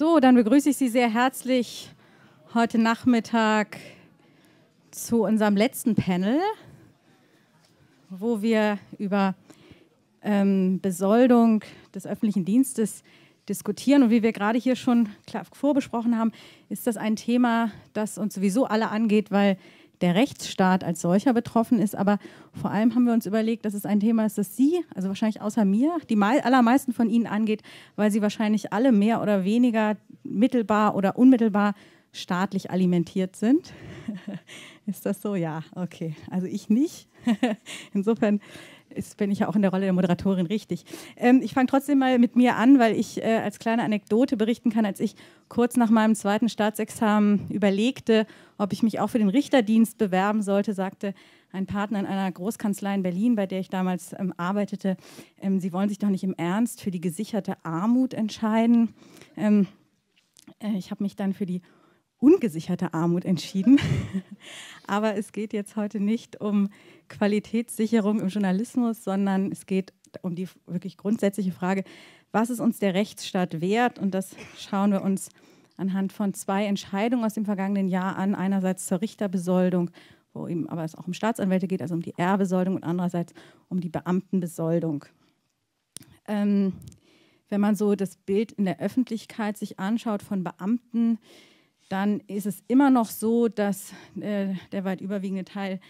So, dann begrüße ich Sie sehr herzlich heute Nachmittag zu unserem letzten Panel, wo wir über ähm, Besoldung des öffentlichen Dienstes diskutieren. Und wie wir gerade hier schon klar vorbesprochen haben, ist das ein Thema, das uns sowieso alle angeht, weil der Rechtsstaat als solcher betroffen ist. Aber vor allem haben wir uns überlegt, dass es ein Thema ist, das Sie, also wahrscheinlich außer mir, die allermeisten von Ihnen angeht, weil Sie wahrscheinlich alle mehr oder weniger mittelbar oder unmittelbar staatlich alimentiert sind. ist das so? Ja, okay. Also ich nicht. Insofern ist, bin ich ja auch in der Rolle der Moderatorin richtig. Ähm, ich fange trotzdem mal mit mir an, weil ich äh, als kleine Anekdote berichten kann, als ich kurz nach meinem zweiten Staatsexamen überlegte, ob ich mich auch für den Richterdienst bewerben sollte, sagte ein Partner in einer Großkanzlei in Berlin, bei der ich damals ähm, arbeitete, ähm, Sie wollen sich doch nicht im Ernst für die gesicherte Armut entscheiden. Ähm, äh, ich habe mich dann für die ungesicherte Armut entschieden. Aber es geht jetzt heute nicht um Qualitätssicherung im Journalismus, sondern es geht um die wirklich grundsätzliche Frage, was ist uns der Rechtsstaat wert? Und das schauen wir uns anhand von zwei Entscheidungen aus dem vergangenen Jahr an. Einerseits zur Richterbesoldung, wo eben aber es auch um Staatsanwälte geht, also um die Ehrbesoldung und andererseits um die Beamtenbesoldung. Ähm, wenn man so das Bild in der Öffentlichkeit sich anschaut von Beamten, dann ist es immer noch so, dass äh, der weit überwiegende Teil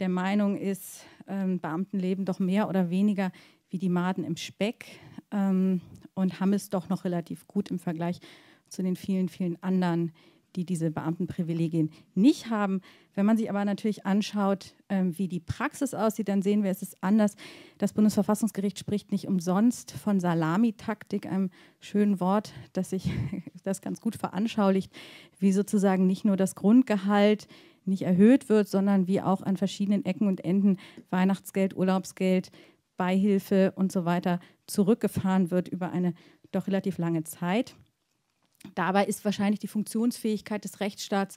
der Meinung ist, ähm, Beamten leben doch mehr oder weniger wie die Maden im Speck ähm, und haben es doch noch relativ gut im Vergleich zu den vielen, vielen anderen die diese Beamtenprivilegien nicht haben. Wenn man sich aber natürlich anschaut, ähm, wie die Praxis aussieht, dann sehen wir, es ist anders. Das Bundesverfassungsgericht spricht nicht umsonst von Salamitaktik, einem schönen Wort, das sich das ganz gut veranschaulicht, wie sozusagen nicht nur das Grundgehalt nicht erhöht wird, sondern wie auch an verschiedenen Ecken und Enden Weihnachtsgeld, Urlaubsgeld, Beihilfe und so weiter zurückgefahren wird über eine doch relativ lange Zeit. Dabei ist wahrscheinlich die Funktionsfähigkeit des Rechtsstaats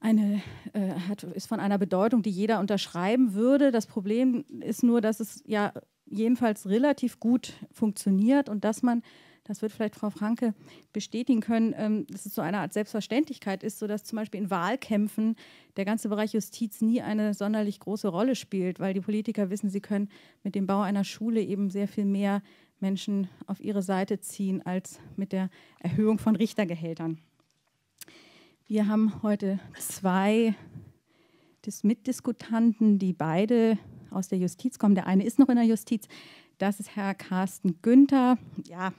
eine, äh, hat, ist von einer Bedeutung, die jeder unterschreiben würde. Das Problem ist nur, dass es ja jedenfalls relativ gut funktioniert und dass man, das wird vielleicht Frau Franke bestätigen können, ähm, dass es so eine Art Selbstverständlichkeit ist, sodass zum Beispiel in Wahlkämpfen der ganze Bereich Justiz nie eine sonderlich große Rolle spielt, weil die Politiker wissen, sie können mit dem Bau einer Schule eben sehr viel mehr Menschen auf ihre Seite ziehen als mit der Erhöhung von Richtergehältern. Wir haben heute zwei des Mitdiskutanten, die beide aus der Justiz kommen. Der eine ist noch in der Justiz. Das ist Herr Carsten Günther. Ja,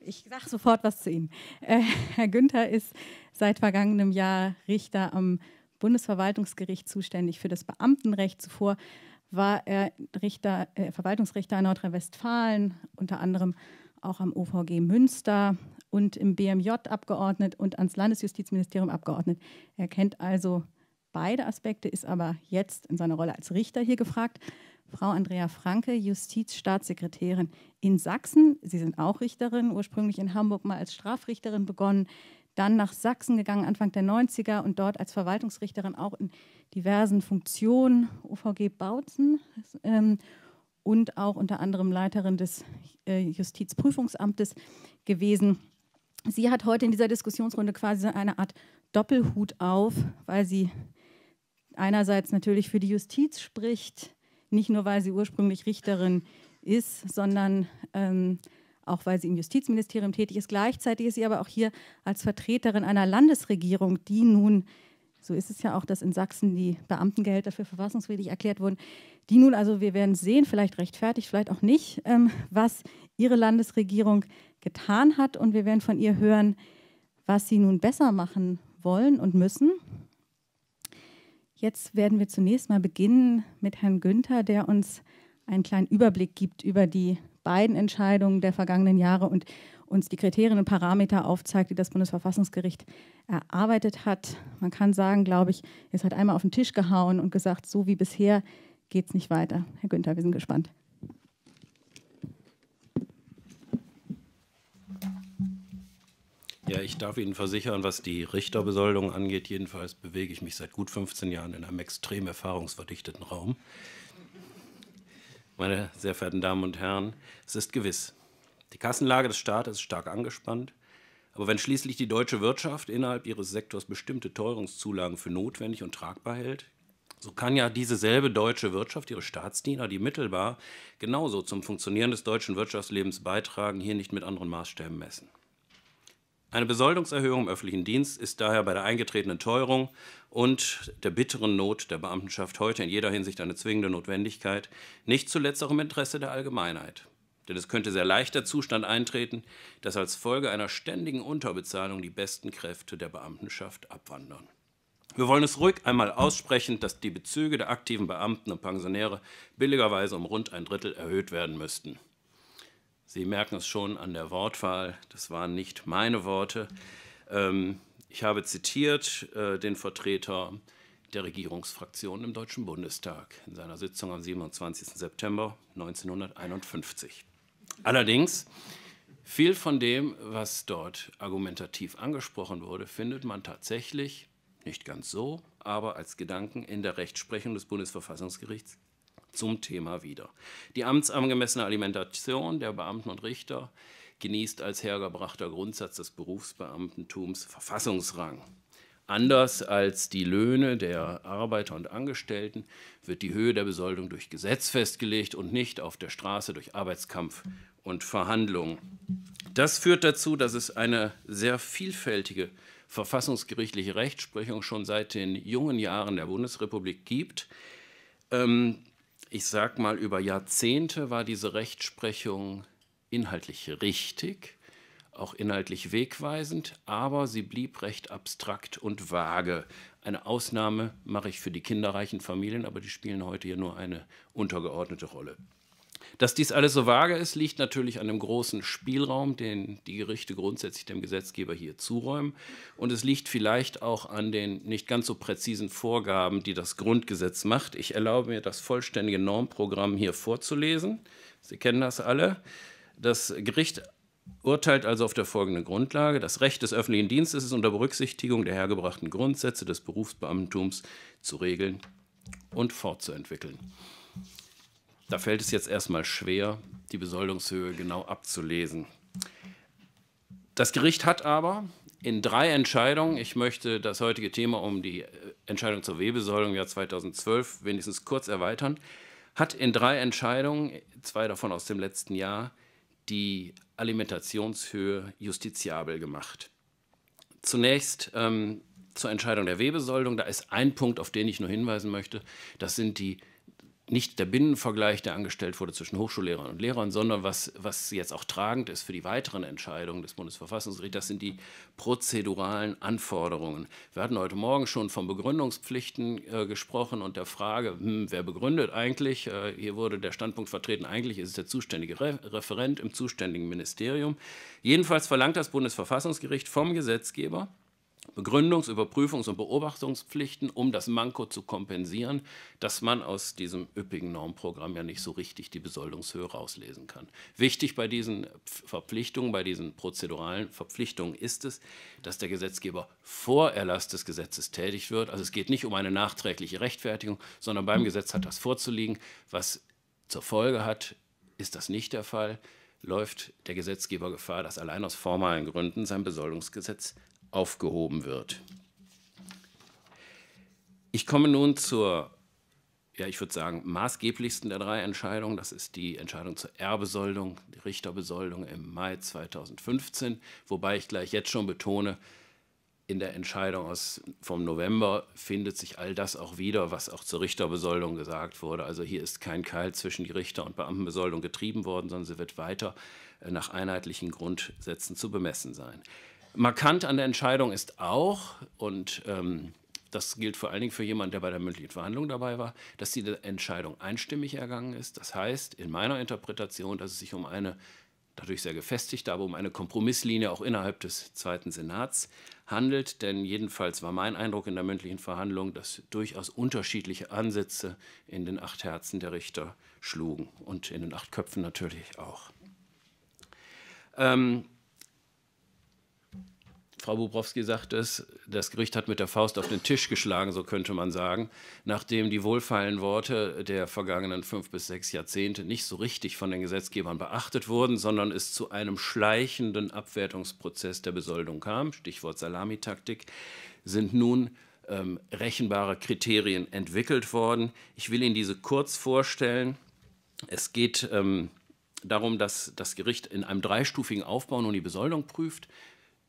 ich sage sofort was zu Ihnen. Äh, Herr Günther ist seit vergangenem Jahr Richter am Bundesverwaltungsgericht zuständig für das Beamtenrecht. Zuvor war er Richter, äh, Verwaltungsrichter in Nordrhein-Westfalen, unter anderem auch am OVG Münster und im BMJ abgeordnet und ans Landesjustizministerium abgeordnet. Er kennt also beide Aspekte, ist aber jetzt in seiner Rolle als Richter hier gefragt. Frau Andrea Franke, Justizstaatssekretärin in Sachsen. Sie sind auch Richterin, ursprünglich in Hamburg mal als Strafrichterin begonnen, dann nach Sachsen gegangen, Anfang der 90er und dort als Verwaltungsrichterin auch in diversen Funktionen, OVG Bautzen ähm, und auch unter anderem Leiterin des äh, Justizprüfungsamtes gewesen. Sie hat heute in dieser Diskussionsrunde quasi eine Art Doppelhut auf, weil sie einerseits natürlich für die Justiz spricht, nicht nur weil sie ursprünglich Richterin ist, sondern ähm, auch weil sie im Justizministerium tätig ist. Gleichzeitig ist sie aber auch hier als Vertreterin einer Landesregierung, die nun, so ist es ja auch, dass in Sachsen die Beamtengehälter für verfassungswidrig erklärt wurden, die nun also, wir werden sehen, vielleicht rechtfertigt, vielleicht auch nicht, ähm, was ihre Landesregierung getan hat. Und wir werden von ihr hören, was sie nun besser machen wollen und müssen. Jetzt werden wir zunächst mal beginnen mit Herrn Günther, der uns einen kleinen Überblick gibt über die beiden Entscheidungen der vergangenen Jahre und uns die Kriterien und Parameter aufzeigt, die das Bundesverfassungsgericht erarbeitet hat. Man kann sagen, glaube ich, es hat einmal auf den Tisch gehauen und gesagt, so wie bisher geht es nicht weiter. Herr Günther, wir sind gespannt. Ja, ich darf Ihnen versichern, was die Richterbesoldung angeht, jedenfalls bewege ich mich seit gut 15 Jahren in einem extrem erfahrungsverdichteten Raum. Meine sehr verehrten Damen und Herren, es ist gewiss, die Kassenlage des Staates ist stark angespannt. Aber wenn schließlich die deutsche Wirtschaft innerhalb ihres Sektors bestimmte Teuerungszulagen für notwendig und tragbar hält, so kann ja diese selbe deutsche Wirtschaft, ihre Staatsdiener, die mittelbar genauso zum Funktionieren des deutschen Wirtschaftslebens beitragen, hier nicht mit anderen Maßstäben messen. Eine Besoldungserhöhung im öffentlichen Dienst ist daher bei der eingetretenen Teuerung und der bitteren Not der Beamtenschaft heute in jeder Hinsicht eine zwingende Notwendigkeit, nicht zuletzt auch im Interesse der Allgemeinheit. Denn es könnte sehr leicht der Zustand eintreten, dass als Folge einer ständigen Unterbezahlung die besten Kräfte der Beamtenschaft abwandern. Wir wollen es ruhig einmal aussprechen, dass die Bezüge der aktiven Beamten und Pensionäre billigerweise um rund ein Drittel erhöht werden müssten. Sie merken es schon an der Wortwahl, das waren nicht meine Worte. Ähm, ich habe zitiert äh, den Vertreter der Regierungsfraktion im Deutschen Bundestag in seiner Sitzung am 27. September 1951. Allerdings, viel von dem, was dort argumentativ angesprochen wurde, findet man tatsächlich, nicht ganz so, aber als Gedanken in der Rechtsprechung des Bundesverfassungsgerichts zum Thema wieder. Die amtsangemessene Alimentation der Beamten und Richter genießt als hergebrachter Grundsatz des Berufsbeamtentums Verfassungsrang. Anders als die Löhne der Arbeiter und Angestellten wird die Höhe der Besoldung durch Gesetz festgelegt und nicht auf der Straße durch Arbeitskampf und Verhandlungen. Das führt dazu, dass es eine sehr vielfältige verfassungsgerichtliche Rechtsprechung schon seit den jungen Jahren der Bundesrepublik gibt. Ähm, ich sag mal, über Jahrzehnte war diese Rechtsprechung inhaltlich richtig, auch inhaltlich wegweisend, aber sie blieb recht abstrakt und vage. Eine Ausnahme mache ich für die kinderreichen Familien, aber die spielen heute ja nur eine untergeordnete Rolle. Dass dies alles so vage ist, liegt natürlich an dem großen Spielraum, den die Gerichte grundsätzlich dem Gesetzgeber hier zuräumen. Und es liegt vielleicht auch an den nicht ganz so präzisen Vorgaben, die das Grundgesetz macht. Ich erlaube mir, das vollständige Normprogramm hier vorzulesen. Sie kennen das alle. Das Gericht urteilt also auf der folgenden Grundlage. Das Recht des öffentlichen Dienstes ist unter Berücksichtigung der hergebrachten Grundsätze des Berufsbeamtentums zu regeln und fortzuentwickeln. Da fällt es jetzt erstmal schwer, die Besoldungshöhe genau abzulesen. Das Gericht hat aber in drei Entscheidungen, ich möchte das heutige Thema um die Entscheidung zur Wehbesoldung im Jahr 2012 wenigstens kurz erweitern, hat in drei Entscheidungen, zwei davon aus dem letzten Jahr, die Alimentationshöhe justiziabel gemacht. Zunächst ähm, zur Entscheidung der Wehbesoldung. Da ist ein Punkt, auf den ich nur hinweisen möchte. Das sind die nicht der Binnenvergleich, der angestellt wurde zwischen Hochschullehrern und Lehrern, sondern was, was jetzt auch tragend ist für die weiteren Entscheidungen des Bundesverfassungsgerichts, das sind die prozeduralen Anforderungen. Wir hatten heute Morgen schon von Begründungspflichten äh, gesprochen und der Frage, hm, wer begründet eigentlich? Äh, hier wurde der Standpunkt vertreten, eigentlich ist es der zuständige Re Referent im zuständigen Ministerium. Jedenfalls verlangt das Bundesverfassungsgericht vom Gesetzgeber, Begründungs-, Überprüfungs- und Beobachtungspflichten, um das Manko zu kompensieren, dass man aus diesem üppigen Normprogramm ja nicht so richtig die Besoldungshöhe rauslesen kann. Wichtig bei diesen Verpflichtungen, bei diesen prozeduralen Verpflichtungen ist es, dass der Gesetzgeber vor Erlass des Gesetzes tätig wird. Also es geht nicht um eine nachträgliche Rechtfertigung, sondern beim Gesetz hat das vorzuliegen. Was zur Folge hat, ist das nicht der Fall läuft der Gesetzgeber Gefahr, dass allein aus formalen Gründen sein Besoldungsgesetz aufgehoben wird. Ich komme nun zur, ja, ich würde sagen, maßgeblichsten der drei Entscheidungen. Das ist die Entscheidung zur Erbesoldung, die Richterbesoldung im Mai 2015, wobei ich gleich jetzt schon betone, in der Entscheidung aus, vom November findet sich all das auch wieder, was auch zur Richterbesoldung gesagt wurde. Also hier ist kein Keil zwischen die Richter- und Beamtenbesoldung getrieben worden, sondern sie wird weiter äh, nach einheitlichen Grundsätzen zu bemessen sein. Markant an der Entscheidung ist auch, und ähm, das gilt vor allen Dingen für jemanden, der bei der mündlichen Verhandlung dabei war, dass die Entscheidung einstimmig ergangen ist. Das heißt, in meiner Interpretation, dass es sich um eine dadurch sehr gefestigt, aber um eine Kompromisslinie auch innerhalb des Zweiten Senats handelt. Denn jedenfalls war mein Eindruck in der mündlichen Verhandlung, dass durchaus unterschiedliche Ansätze in den acht Herzen der Richter schlugen und in den acht Köpfen natürlich auch. Ähm, Frau Bubrowski sagt es, das Gericht hat mit der Faust auf den Tisch geschlagen, so könnte man sagen, nachdem die wohlfeilen Worte der vergangenen fünf bis sechs Jahrzehnte nicht so richtig von den Gesetzgebern beachtet wurden, sondern es zu einem schleichenden Abwertungsprozess der Besoldung kam, Stichwort Salamitaktik, sind nun ähm, rechenbare Kriterien entwickelt worden. Ich will Ihnen diese kurz vorstellen. Es geht ähm, darum, dass das Gericht in einem dreistufigen Aufbau nun die Besoldung prüft.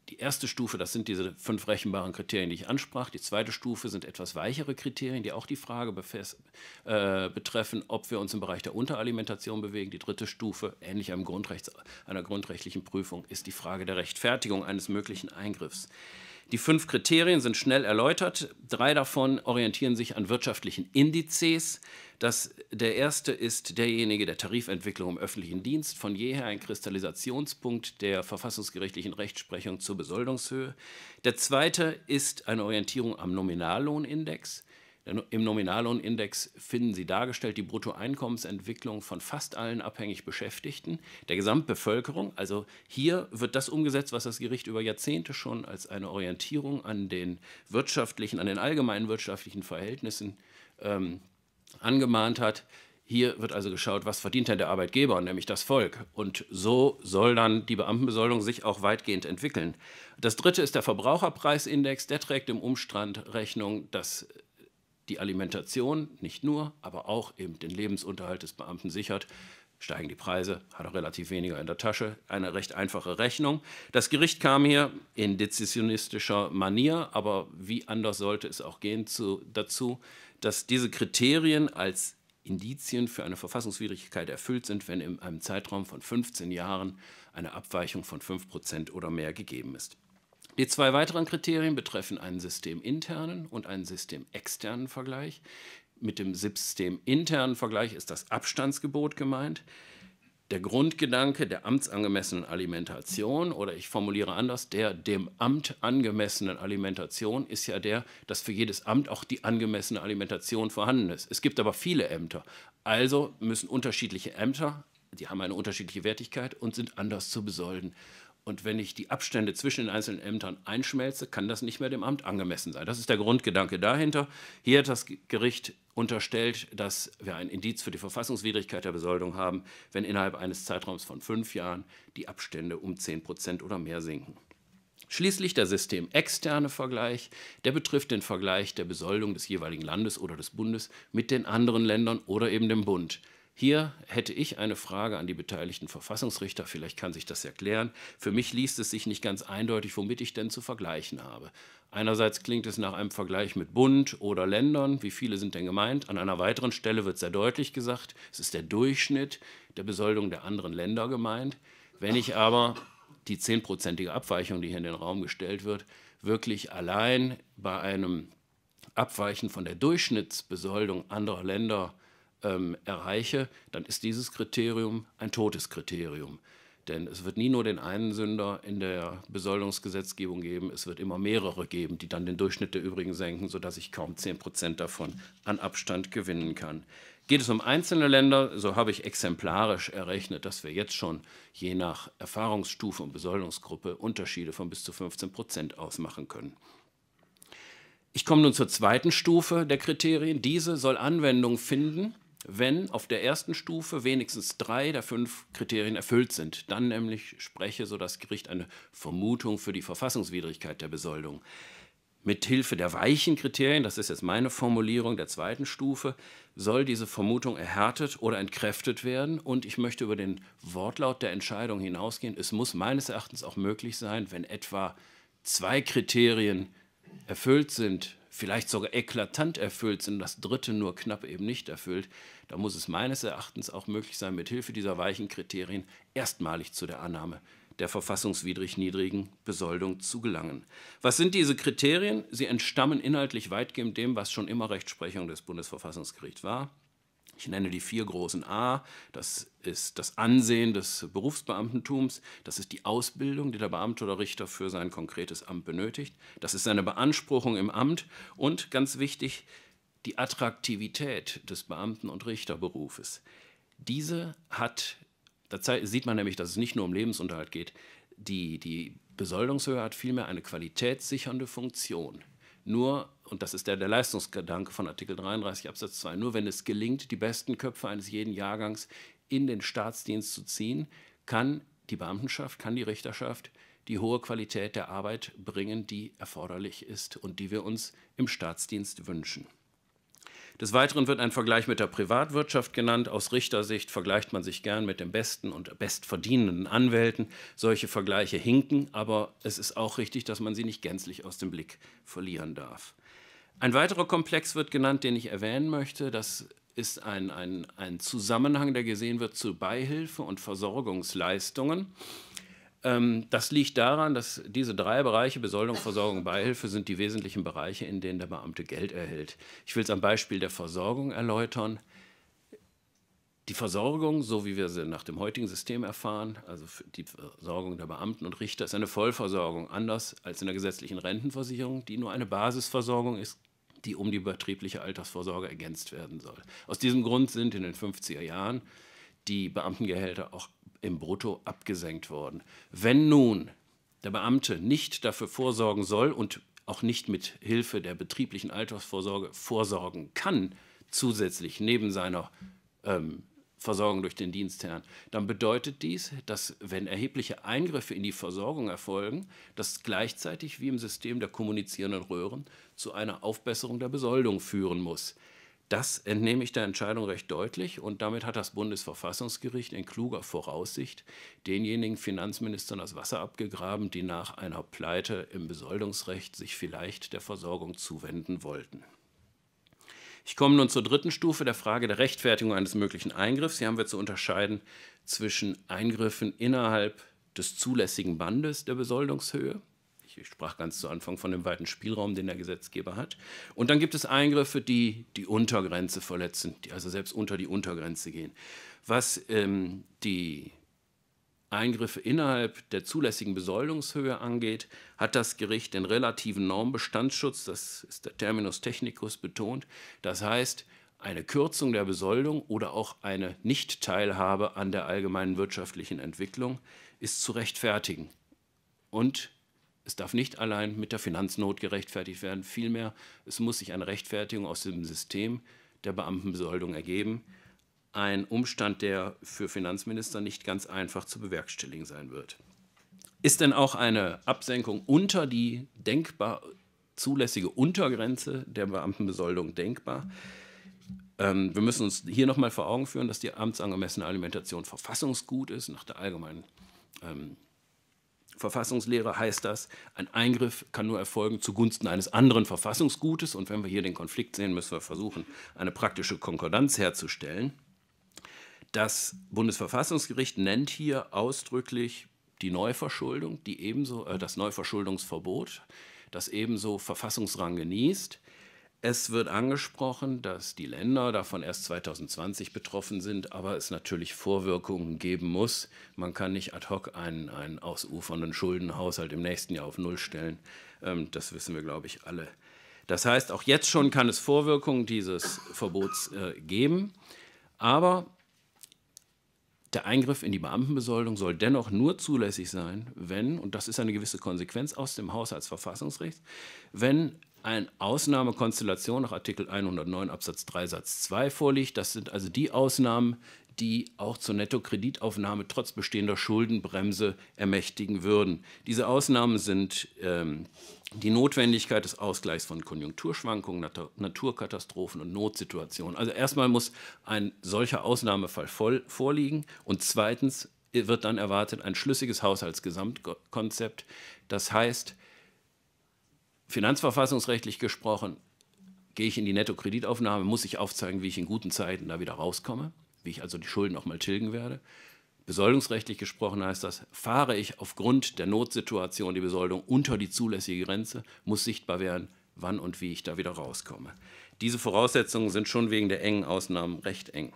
Die erste Stufe, das sind diese fünf rechenbaren Kriterien, die ich ansprach. Die zweite Stufe sind etwas weichere Kriterien, die auch die Frage äh, betreffen, ob wir uns im Bereich der Unteralimentation bewegen. Die dritte Stufe, ähnlich einem Grundrechts einer grundrechtlichen Prüfung, ist die Frage der Rechtfertigung eines möglichen Eingriffs. Die fünf Kriterien sind schnell erläutert. Drei davon orientieren sich an wirtschaftlichen Indizes. Das, der erste ist derjenige der Tarifentwicklung im öffentlichen Dienst, von jeher ein Kristallisationspunkt der verfassungsgerichtlichen Rechtsprechung zur Besoldungshöhe. Der zweite ist eine Orientierung am Nominallohnindex. Äh, Im Nominallohnindex finden Sie dargestellt die Bruttoeinkommensentwicklung von fast allen abhängig Beschäftigten, der Gesamtbevölkerung. Also hier wird das umgesetzt, was das Gericht über Jahrzehnte schon als eine Orientierung an den wirtschaftlichen, an den allgemeinen wirtschaftlichen Verhältnissen ähm, angemahnt hat. Hier wird also geschaut, was verdient denn der Arbeitgeber, nämlich das Volk. Und so soll dann die Beamtenbesoldung sich auch weitgehend entwickeln. Das dritte ist der Verbraucherpreisindex. Der trägt im Umstand Rechnung, dass die Alimentation nicht nur, aber auch eben den Lebensunterhalt des Beamten sichert, steigen die Preise, hat er relativ weniger in der Tasche. Eine recht einfache Rechnung. Das Gericht kam hier in dezisionistischer Manier, aber wie anders sollte es auch gehen zu, dazu, dass diese Kriterien als Indizien für eine Verfassungswidrigkeit erfüllt sind, wenn in einem Zeitraum von 15 Jahren eine Abweichung von 5% oder mehr gegeben ist. Die zwei weiteren Kriterien betreffen einen systeminternen und einen systemexternen Vergleich. Mit dem systeminternen Vergleich ist das Abstandsgebot gemeint. Der Grundgedanke der amtsangemessenen Alimentation oder ich formuliere anders, der dem Amt angemessenen Alimentation ist ja der, dass für jedes Amt auch die angemessene Alimentation vorhanden ist. Es gibt aber viele Ämter, also müssen unterschiedliche Ämter, die haben eine unterschiedliche Wertigkeit und sind anders zu besolden. Und wenn ich die Abstände zwischen den einzelnen Ämtern einschmelze, kann das nicht mehr dem Amt angemessen sein. Das ist der Grundgedanke dahinter. Hier hat das Gericht unterstellt, dass wir ein Indiz für die Verfassungswidrigkeit der Besoldung haben, wenn innerhalb eines Zeitraums von fünf Jahren die Abstände um 10 Prozent oder mehr sinken. Schließlich der systemexterne Vergleich, der betrifft den Vergleich der Besoldung des jeweiligen Landes oder des Bundes mit den anderen Ländern oder eben dem Bund. Hier hätte ich eine Frage an die beteiligten Verfassungsrichter, vielleicht kann sich das erklären. Für mich liest es sich nicht ganz eindeutig, womit ich denn zu vergleichen habe. Einerseits klingt es nach einem Vergleich mit Bund oder Ländern, wie viele sind denn gemeint? An einer weiteren Stelle wird sehr deutlich gesagt, es ist der Durchschnitt der Besoldung der anderen Länder gemeint. Wenn ich aber die zehnprozentige Abweichung, die hier in den Raum gestellt wird, wirklich allein bei einem Abweichen von der Durchschnittsbesoldung anderer Länder äh, ähm, erreiche, dann ist dieses Kriterium ein totes Kriterium. Denn es wird nie nur den einen Sünder in der Besoldungsgesetzgebung geben, es wird immer mehrere geben, die dann den Durchschnitt der übrigen senken, sodass ich kaum 10% davon an Abstand gewinnen kann. Geht es um einzelne Länder, so habe ich exemplarisch errechnet, dass wir jetzt schon je nach Erfahrungsstufe und Besoldungsgruppe Unterschiede von bis zu 15% ausmachen können. Ich komme nun zur zweiten Stufe der Kriterien. Diese soll Anwendung finden wenn auf der ersten Stufe wenigstens drei der fünf Kriterien erfüllt sind. Dann nämlich spreche, so das Gericht, eine Vermutung für die Verfassungswidrigkeit der Besoldung. Mithilfe der weichen Kriterien, das ist jetzt meine Formulierung der zweiten Stufe, soll diese Vermutung erhärtet oder entkräftet werden. Und ich möchte über den Wortlaut der Entscheidung hinausgehen. Es muss meines Erachtens auch möglich sein, wenn etwa zwei Kriterien erfüllt sind, vielleicht sogar eklatant erfüllt sind, das dritte nur knapp eben nicht erfüllt, da muss es meines Erachtens auch möglich sein, mithilfe dieser weichen Kriterien erstmalig zu der Annahme der verfassungswidrig niedrigen Besoldung zu gelangen. Was sind diese Kriterien? Sie entstammen inhaltlich weitgehend dem, was schon immer Rechtsprechung des Bundesverfassungsgerichts war. Ich nenne die vier großen A. Das ist das Ansehen des Berufsbeamtentums. Das ist die Ausbildung, die der Beamte oder Richter für sein konkretes Amt benötigt. Das ist seine Beanspruchung im Amt. Und ganz wichtig, die Attraktivität des Beamten- und Richterberufes. Diese hat, da sieht man nämlich, dass es nicht nur um Lebensunterhalt geht, die, die Besoldungshöhe hat vielmehr eine qualitätssichernde Funktion nur, und das ist der, der Leistungsgedanke von Artikel 33 Absatz 2, nur wenn es gelingt, die besten Köpfe eines jeden Jahrgangs in den Staatsdienst zu ziehen, kann die Beamtenschaft, kann die Richterschaft die hohe Qualität der Arbeit bringen, die erforderlich ist und die wir uns im Staatsdienst wünschen. Des Weiteren wird ein Vergleich mit der Privatwirtschaft genannt. Aus Richtersicht vergleicht man sich gern mit den besten und bestverdienenden Anwälten. Solche Vergleiche hinken, aber es ist auch richtig, dass man sie nicht gänzlich aus dem Blick verlieren darf. Ein weiterer Komplex wird genannt, den ich erwähnen möchte. Das ist ein, ein, ein Zusammenhang, der gesehen wird zu Beihilfe und Versorgungsleistungen. Ähm, das liegt daran, dass diese drei Bereiche Besoldung, Versorgung, Beihilfe sind die wesentlichen Bereiche, in denen der Beamte Geld erhält. Ich will es am Beispiel der Versorgung erläutern. Die Versorgung, so wie wir sie nach dem heutigen System erfahren, also die Versorgung der Beamten und Richter, ist eine Vollversorgung, anders als in der gesetzlichen Rentenversicherung, die nur eine Basisversorgung ist, die um die betriebliche Altersvorsorge ergänzt werden soll. Aus diesem Grund sind in den 50er Jahren die Beamtengehälter auch im Brutto abgesenkt worden. Wenn nun der Beamte nicht dafür vorsorgen soll und auch nicht mit Hilfe der betrieblichen Altersvorsorge vorsorgen kann, zusätzlich neben seiner ähm, Versorgung durch den Dienstherrn, dann bedeutet dies, dass wenn erhebliche Eingriffe in die Versorgung erfolgen, das gleichzeitig wie im System der kommunizierenden Röhren zu einer Aufbesserung der Besoldung führen muss. Das entnehme ich der Entscheidung recht deutlich und damit hat das Bundesverfassungsgericht in kluger Voraussicht denjenigen Finanzministern das Wasser abgegraben, die nach einer Pleite im Besoldungsrecht sich vielleicht der Versorgung zuwenden wollten. Ich komme nun zur dritten Stufe der Frage der Rechtfertigung eines möglichen Eingriffs. Hier haben wir zu unterscheiden zwischen Eingriffen innerhalb des zulässigen Bandes der Besoldungshöhe ich sprach ganz zu Anfang von dem weiten Spielraum, den der Gesetzgeber hat. Und dann gibt es Eingriffe, die die Untergrenze verletzen, die also selbst unter die Untergrenze gehen. Was ähm, die Eingriffe innerhalb der zulässigen Besoldungshöhe angeht, hat das Gericht den relativen Normbestandsschutz, das ist der Terminus technicus, betont. Das heißt, eine Kürzung der Besoldung oder auch eine Nichtteilhabe an der allgemeinen wirtschaftlichen Entwicklung ist zu rechtfertigen. Und es darf nicht allein mit der Finanznot gerechtfertigt werden, vielmehr es muss sich eine Rechtfertigung aus dem System der Beamtenbesoldung ergeben. Ein Umstand, der für Finanzminister nicht ganz einfach zu bewerkstelligen sein wird. Ist denn auch eine Absenkung unter die denkbar zulässige Untergrenze der Beamtenbesoldung denkbar? Ähm, wir müssen uns hier nochmal vor Augen führen, dass die amtsangemessene Alimentation verfassungsgut ist, nach der allgemeinen ähm, Verfassungslehre heißt das, ein Eingriff kann nur erfolgen zugunsten eines anderen Verfassungsgutes. Und wenn wir hier den Konflikt sehen, müssen wir versuchen, eine praktische Konkordanz herzustellen. Das Bundesverfassungsgericht nennt hier ausdrücklich die Neuverschuldung, die ebenso, äh, das Neuverschuldungsverbot, das ebenso Verfassungsrang genießt. Es wird angesprochen, dass die Länder davon erst 2020 betroffen sind, aber es natürlich Vorwirkungen geben muss. Man kann nicht ad hoc einen, einen ausufernden Schuldenhaushalt im nächsten Jahr auf Null stellen. Ähm, das wissen wir, glaube ich, alle. Das heißt, auch jetzt schon kann es Vorwirkungen dieses Verbots äh, geben. Aber der Eingriff in die Beamtenbesoldung soll dennoch nur zulässig sein, wenn, und das ist eine gewisse Konsequenz aus dem Haushaltsverfassungsrecht, wenn eine Ausnahmekonstellation nach Artikel 109 Absatz 3 Satz 2 vorliegt. Das sind also die Ausnahmen, die auch zur Nettokreditaufnahme trotz bestehender Schuldenbremse ermächtigen würden. Diese Ausnahmen sind ähm, die Notwendigkeit des Ausgleichs von Konjunkturschwankungen, Nat Naturkatastrophen und Notsituationen. Also erstmal muss ein solcher Ausnahmefall voll vorliegen und zweitens wird dann erwartet ein schlüssiges Haushaltsgesamtkonzept. Das heißt, finanzverfassungsrechtlich gesprochen, gehe ich in die Nettokreditaufnahme, muss ich aufzeigen, wie ich in guten Zeiten da wieder rauskomme, wie ich also die Schulden auch mal tilgen werde. Besoldungsrechtlich gesprochen heißt das, fahre ich aufgrund der Notsituation die Besoldung unter die zulässige Grenze, muss sichtbar werden, wann und wie ich da wieder rauskomme. Diese Voraussetzungen sind schon wegen der engen Ausnahmen recht eng.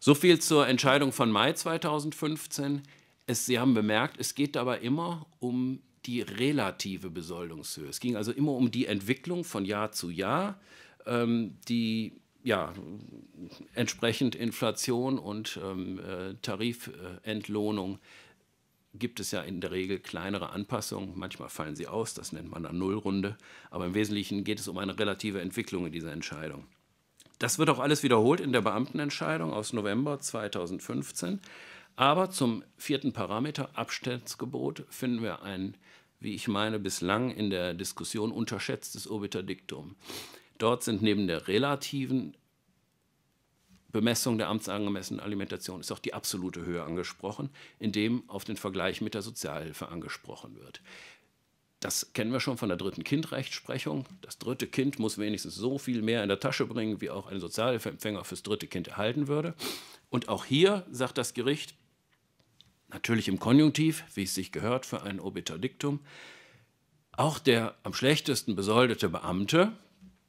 So viel zur Entscheidung von Mai 2015. Es, Sie haben bemerkt, es geht dabei immer um die relative Besoldungshöhe. Es ging also immer um die Entwicklung von Jahr zu Jahr, ähm, die ja, entsprechend Inflation und ähm, äh, Tarifentlohnung gibt es ja in der Regel kleinere Anpassungen. Manchmal fallen sie aus, das nennt man dann Nullrunde. Aber im Wesentlichen geht es um eine relative Entwicklung in dieser Entscheidung. Das wird auch alles wiederholt in der Beamtenentscheidung aus November 2015. Aber zum vierten Parameter, Abstandsgebot, finden wir ein, wie ich meine, bislang in der Diskussion unterschätztes Obiterdiktum. Dort sind neben der relativen Bemessung der amtsangemessenen Alimentation ist auch die absolute Höhe angesprochen, indem auf den Vergleich mit der Sozialhilfe angesprochen wird. Das kennen wir schon von der dritten Kindrechtsprechung. Das dritte Kind muss wenigstens so viel mehr in der Tasche bringen, wie auch ein Sozialhilfeempfänger fürs dritte Kind erhalten würde. Und auch hier sagt das Gericht, natürlich im Konjunktiv, wie es sich gehört für ein Obiter Dictum. Auch der am schlechtesten besoldete Beamte,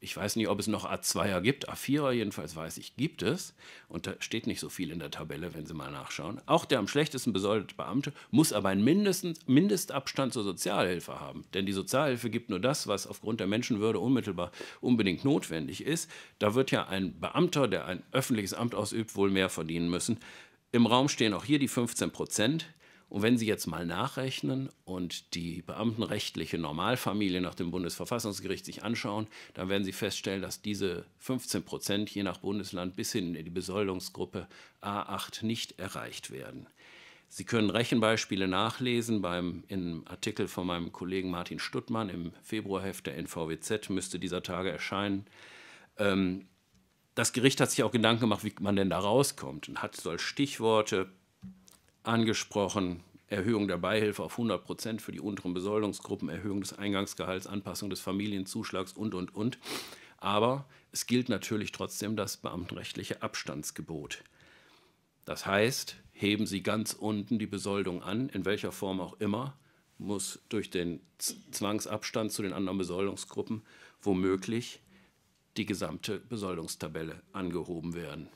ich weiß nicht, ob es noch A2er gibt, A4er jedenfalls weiß ich, gibt es. Und da steht nicht so viel in der Tabelle, wenn Sie mal nachschauen. Auch der am schlechtesten besoldete Beamte muss aber einen Mindest, Mindestabstand zur Sozialhilfe haben. Denn die Sozialhilfe gibt nur das, was aufgrund der Menschenwürde unmittelbar unbedingt notwendig ist. Da wird ja ein Beamter, der ein öffentliches Amt ausübt, wohl mehr verdienen müssen im Raum stehen auch hier die 15 Prozent. Und wenn Sie jetzt mal nachrechnen und die beamtenrechtliche Normalfamilie nach dem Bundesverfassungsgericht sich anschauen, dann werden Sie feststellen, dass diese 15 Prozent je nach Bundesland bis hin in die Besoldungsgruppe A8 nicht erreicht werden. Sie können Rechenbeispiele nachlesen beim im Artikel von meinem Kollegen Martin Stuttmann im Februarheft der NVWZ müsste dieser Tage erscheinen. Ähm, das Gericht hat sich auch Gedanken gemacht, wie man denn da rauskommt und hat solche Stichworte angesprochen. Erhöhung der Beihilfe auf 100 Prozent für die unteren Besoldungsgruppen, Erhöhung des Eingangsgehalts, Anpassung des Familienzuschlags und, und, und. Aber es gilt natürlich trotzdem das beamtenrechtliche Abstandsgebot. Das heißt, heben Sie ganz unten die Besoldung an, in welcher Form auch immer, muss durch den Zwangsabstand zu den anderen Besoldungsgruppen womöglich die gesamte Besoldungstabelle angehoben werden.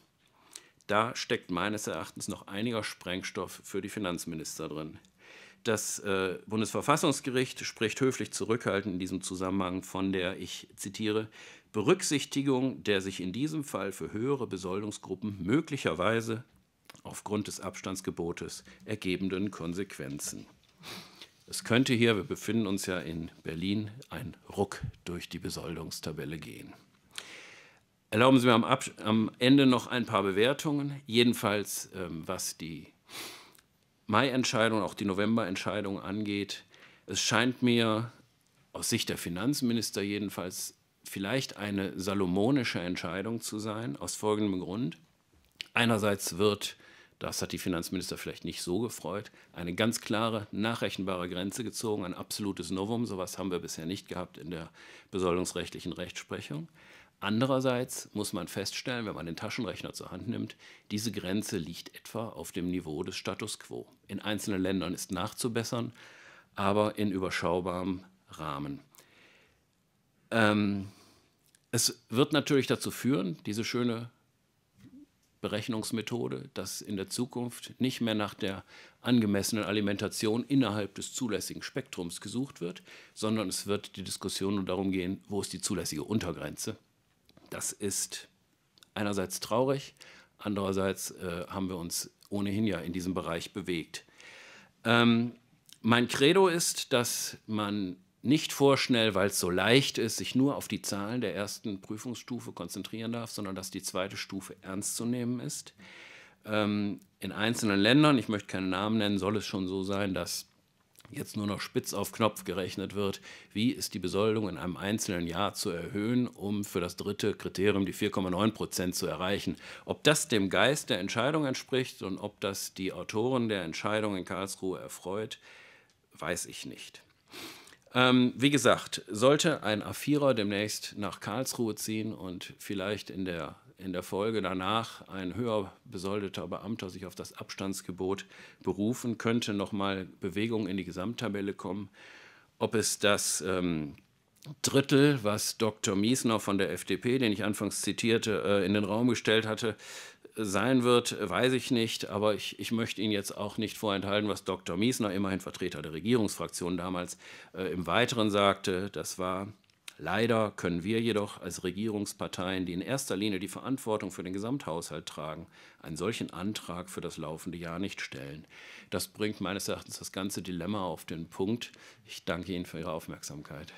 Da steckt meines Erachtens noch einiger Sprengstoff für die Finanzminister drin. Das äh, Bundesverfassungsgericht spricht höflich zurückhaltend in diesem Zusammenhang von der, ich zitiere, Berücksichtigung der sich in diesem Fall für höhere Besoldungsgruppen möglicherweise aufgrund des Abstandsgebotes ergebenden Konsequenzen. Es könnte hier, wir befinden uns ja in Berlin, ein Ruck durch die Besoldungstabelle gehen. Erlauben Sie mir am, am, Ende noch ein paar Bewertungen, jedenfalls ähm, was die Mai-Entscheidung, auch die November-Entscheidung angeht. Es scheint mir aus Sicht der Finanzminister jedenfalls vielleicht eine salomonische Entscheidung zu sein, aus folgendem Grund. Einerseits wird, das hat die Finanzminister vielleicht nicht so gefreut, eine ganz klare, nachrechenbare Grenze gezogen, ein absolutes Novum, sowas haben wir bisher nicht gehabt in der besoldungsrechtlichen Rechtsprechung. Andererseits muss man feststellen, wenn man den Taschenrechner zur Hand nimmt, diese Grenze liegt etwa auf dem Niveau des Status quo. In einzelnen Ländern ist nachzubessern, aber in überschaubarem Rahmen. Ähm, es wird natürlich dazu führen, diese schöne Berechnungsmethode, dass in der Zukunft nicht mehr nach der angemessenen Alimentation innerhalb des zulässigen Spektrums gesucht wird, sondern es wird die Diskussion nur darum gehen, wo ist die zulässige Untergrenze das ist einerseits traurig, andererseits äh, haben wir uns ohnehin ja in diesem Bereich bewegt. Ähm, mein Credo ist, dass man nicht vorschnell, weil es so leicht ist, sich nur auf die Zahlen der ersten Prüfungsstufe konzentrieren darf, sondern dass die zweite Stufe ernst zu nehmen ist. Ähm, in einzelnen Ländern, ich möchte keinen Namen nennen, soll es schon so sein, dass jetzt nur noch spitz auf Knopf gerechnet wird, wie ist die Besoldung in einem einzelnen Jahr zu erhöhen, um für das dritte Kriterium die 4,9 Prozent zu erreichen. Ob das dem Geist der Entscheidung entspricht und ob das die Autoren der Entscheidung in Karlsruhe erfreut, weiß ich nicht. Ähm, wie gesagt, sollte ein A4er demnächst nach Karlsruhe ziehen und vielleicht in der in der Folge danach ein höher besoldeter Beamter sich auf das Abstandsgebot berufen, könnte nochmal Bewegung in die Gesamttabelle kommen. Ob es das ähm, Drittel, was Dr. Miesner von der FDP, den ich anfangs zitierte, äh, in den Raum gestellt hatte, sein wird, weiß ich nicht, aber ich, ich möchte Ihnen jetzt auch nicht vorenthalten, was Dr. Miesner, immerhin Vertreter der Regierungsfraktion damals, äh, im Weiteren sagte. Das war Leider können wir jedoch als Regierungsparteien, die in erster Linie die Verantwortung für den Gesamthaushalt tragen, einen solchen Antrag für das laufende Jahr nicht stellen. Das bringt meines Erachtens das ganze Dilemma auf den Punkt. Ich danke Ihnen für Ihre Aufmerksamkeit.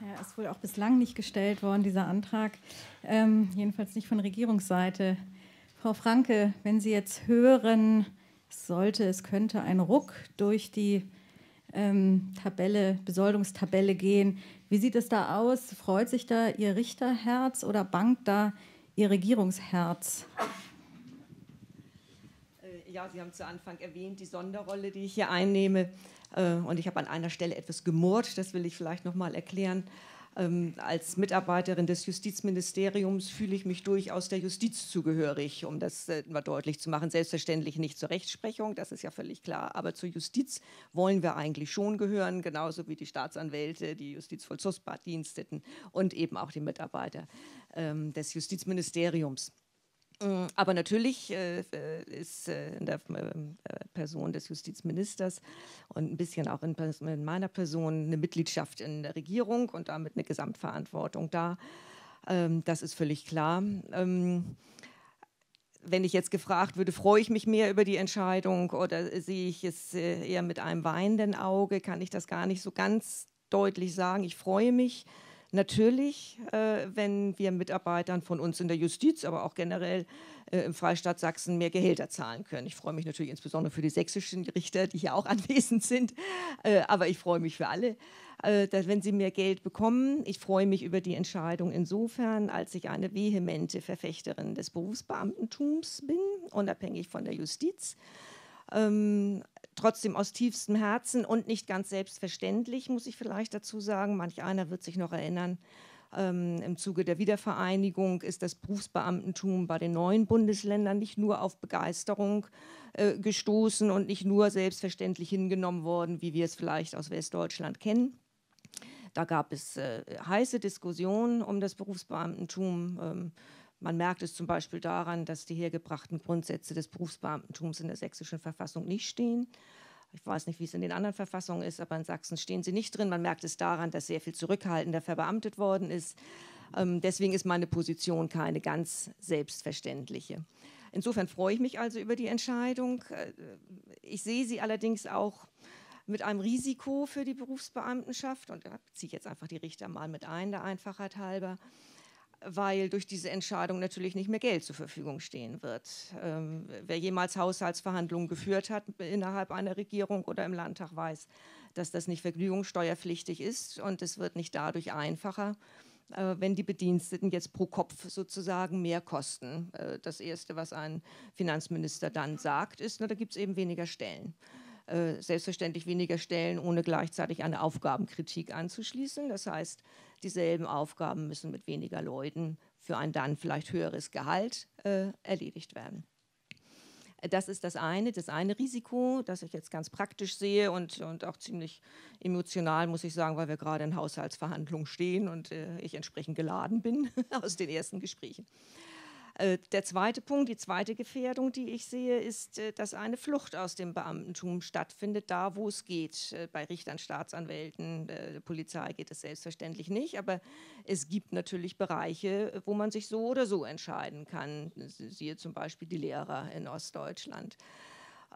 Ja, ist wohl auch bislang nicht gestellt worden, dieser Antrag, ähm, jedenfalls nicht von Regierungsseite. Frau Franke, wenn Sie jetzt hören, sollte, es könnte ein Ruck durch die ähm, Tabelle, Besoldungstabelle gehen. Wie sieht es da aus? Freut sich da Ihr Richterherz oder bangt da Ihr Regierungsherz? Äh, ja, Sie haben zu Anfang erwähnt, die Sonderrolle, die ich hier einnehme. Äh, und ich habe an einer Stelle etwas gemurrt, das will ich vielleicht nochmal erklären ähm, als Mitarbeiterin des Justizministeriums fühle ich mich durchaus der Justiz zugehörig, um das äh, mal deutlich zu machen. Selbstverständlich nicht zur Rechtsprechung, das ist ja völlig klar, aber zur Justiz wollen wir eigentlich schon gehören, genauso wie die Staatsanwälte, die Justizvollzugsbediensteten und eben auch die Mitarbeiter ähm, des Justizministeriums. Mm, aber natürlich äh, äh, ist äh, in der äh, äh, Person des Justizministers und ein bisschen auch in, in, meiner Person eine Mitgliedschaft in der Regierung und damit eine Gesamtverantwortung da. Ähm, das ist völlig klar. Ähm, wenn ich jetzt gefragt würde, freue ich mich mehr über die Entscheidung oder sehe ich es äh, eher mit einem weinenden Auge, kann ich das gar nicht so ganz deutlich sagen. Ich freue mich. Natürlich, äh, wenn wir Mitarbeitern von uns in der Justiz, aber auch generell äh, im Freistaat Sachsen mehr Gehälter zahlen können. Ich freue mich natürlich insbesondere für die sächsischen Richter, die hier auch anwesend sind, äh, aber ich freue mich für alle, dass, wenn sie mehr Geld bekommen. Ich freue mich über die Entscheidung insofern, als ich eine vehemente Verfechterin des Berufsbeamtentums bin, unabhängig von der Justiz. Ähm, trotzdem aus tiefstem Herzen und nicht ganz selbstverständlich, muss ich vielleicht dazu sagen. Manch einer wird sich noch erinnern. Ähm, Im Zuge der Wiedervereinigung ist das Berufsbeamtentum bei den neuen Bundesländern nicht nur auf Begeisterung äh, gestoßen und nicht nur selbstverständlich hingenommen worden, wie wir es vielleicht aus Westdeutschland kennen. Da gab es äh, heiße Diskussionen um das Berufsbeamtentum. Ähm, man merkt es zum Beispiel daran, dass die hergebrachten Grundsätze des Berufsbeamtentums in der sächsischen Verfassung nicht stehen. Ich weiß nicht, wie es in den anderen Verfassungen ist, aber in Sachsen stehen sie nicht drin. Man merkt es daran, dass sehr viel zurückhaltender verbeamtet worden ist. Ähm, deswegen ist meine Position keine ganz selbstverständliche. Insofern freue ich mich also über die Entscheidung. Äh, ich sehe sie allerdings auch mit einem Risiko für die Berufsbeamtenschaft und da äh, ziehe ich jetzt einfach die Richter mal mit ein, der Einfachheit halber weil durch diese Entscheidung natürlich nicht mehr Geld zur Verfügung stehen wird. Ähm, wer jemals Haushaltsverhandlungen geführt hat innerhalb einer Regierung oder im Landtag weiß, dass das nicht vergnügungssteuerpflichtig ist und es wird nicht dadurch einfacher, äh, wenn die Bediensteten jetzt pro Kopf sozusagen mehr kosten. Äh, das Erste, was ein Finanzminister dann sagt, ist, na, da gibt es eben weniger Stellen äh, selbstverständlich weniger Stellen, ohne gleichzeitig eine Aufgabenkritik anzuschließen. Das heißt, dieselben Aufgaben müssen mit weniger Leuten für ein dann vielleicht höheres Gehalt äh, erledigt werden. Das ist das eine, das eine Risiko, das ich jetzt ganz praktisch sehe und, und auch ziemlich emotional, muss ich sagen, weil wir gerade in Haushaltsverhandlungen stehen und äh, ich entsprechend geladen bin aus den ersten Gesprächen. Äh, der zweite Punkt, die zweite Gefährdung, die ich sehe, ist, äh, dass eine Flucht aus dem Beamtentum stattfindet, da wo es geht. Äh, bei Richtern, Staatsanwälten, Polizei geht es selbstverständlich nicht, aber es gibt natürlich Bereiche, wo man sich so oder so entscheiden kann. Siehe zum Beispiel die Lehrer in Ostdeutschland.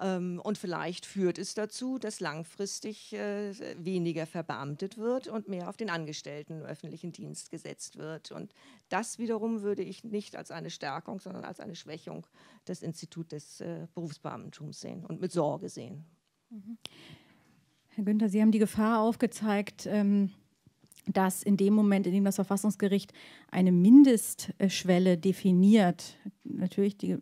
Ähm, und vielleicht führt es dazu, dass langfristig äh, weniger verbeamtet wird und mehr auf den Angestellten im öffentlichen Dienst gesetzt wird. Und das wiederum würde ich nicht als eine Stärkung, sondern als eine Schwächung des Instituts des äh, Berufsbeamtentums sehen und mit Sorge sehen. Mhm. Herr Günther, Sie haben die Gefahr aufgezeigt, ähm, dass in dem Moment, in dem das Verfassungsgericht eine Mindestschwelle definiert, natürlich die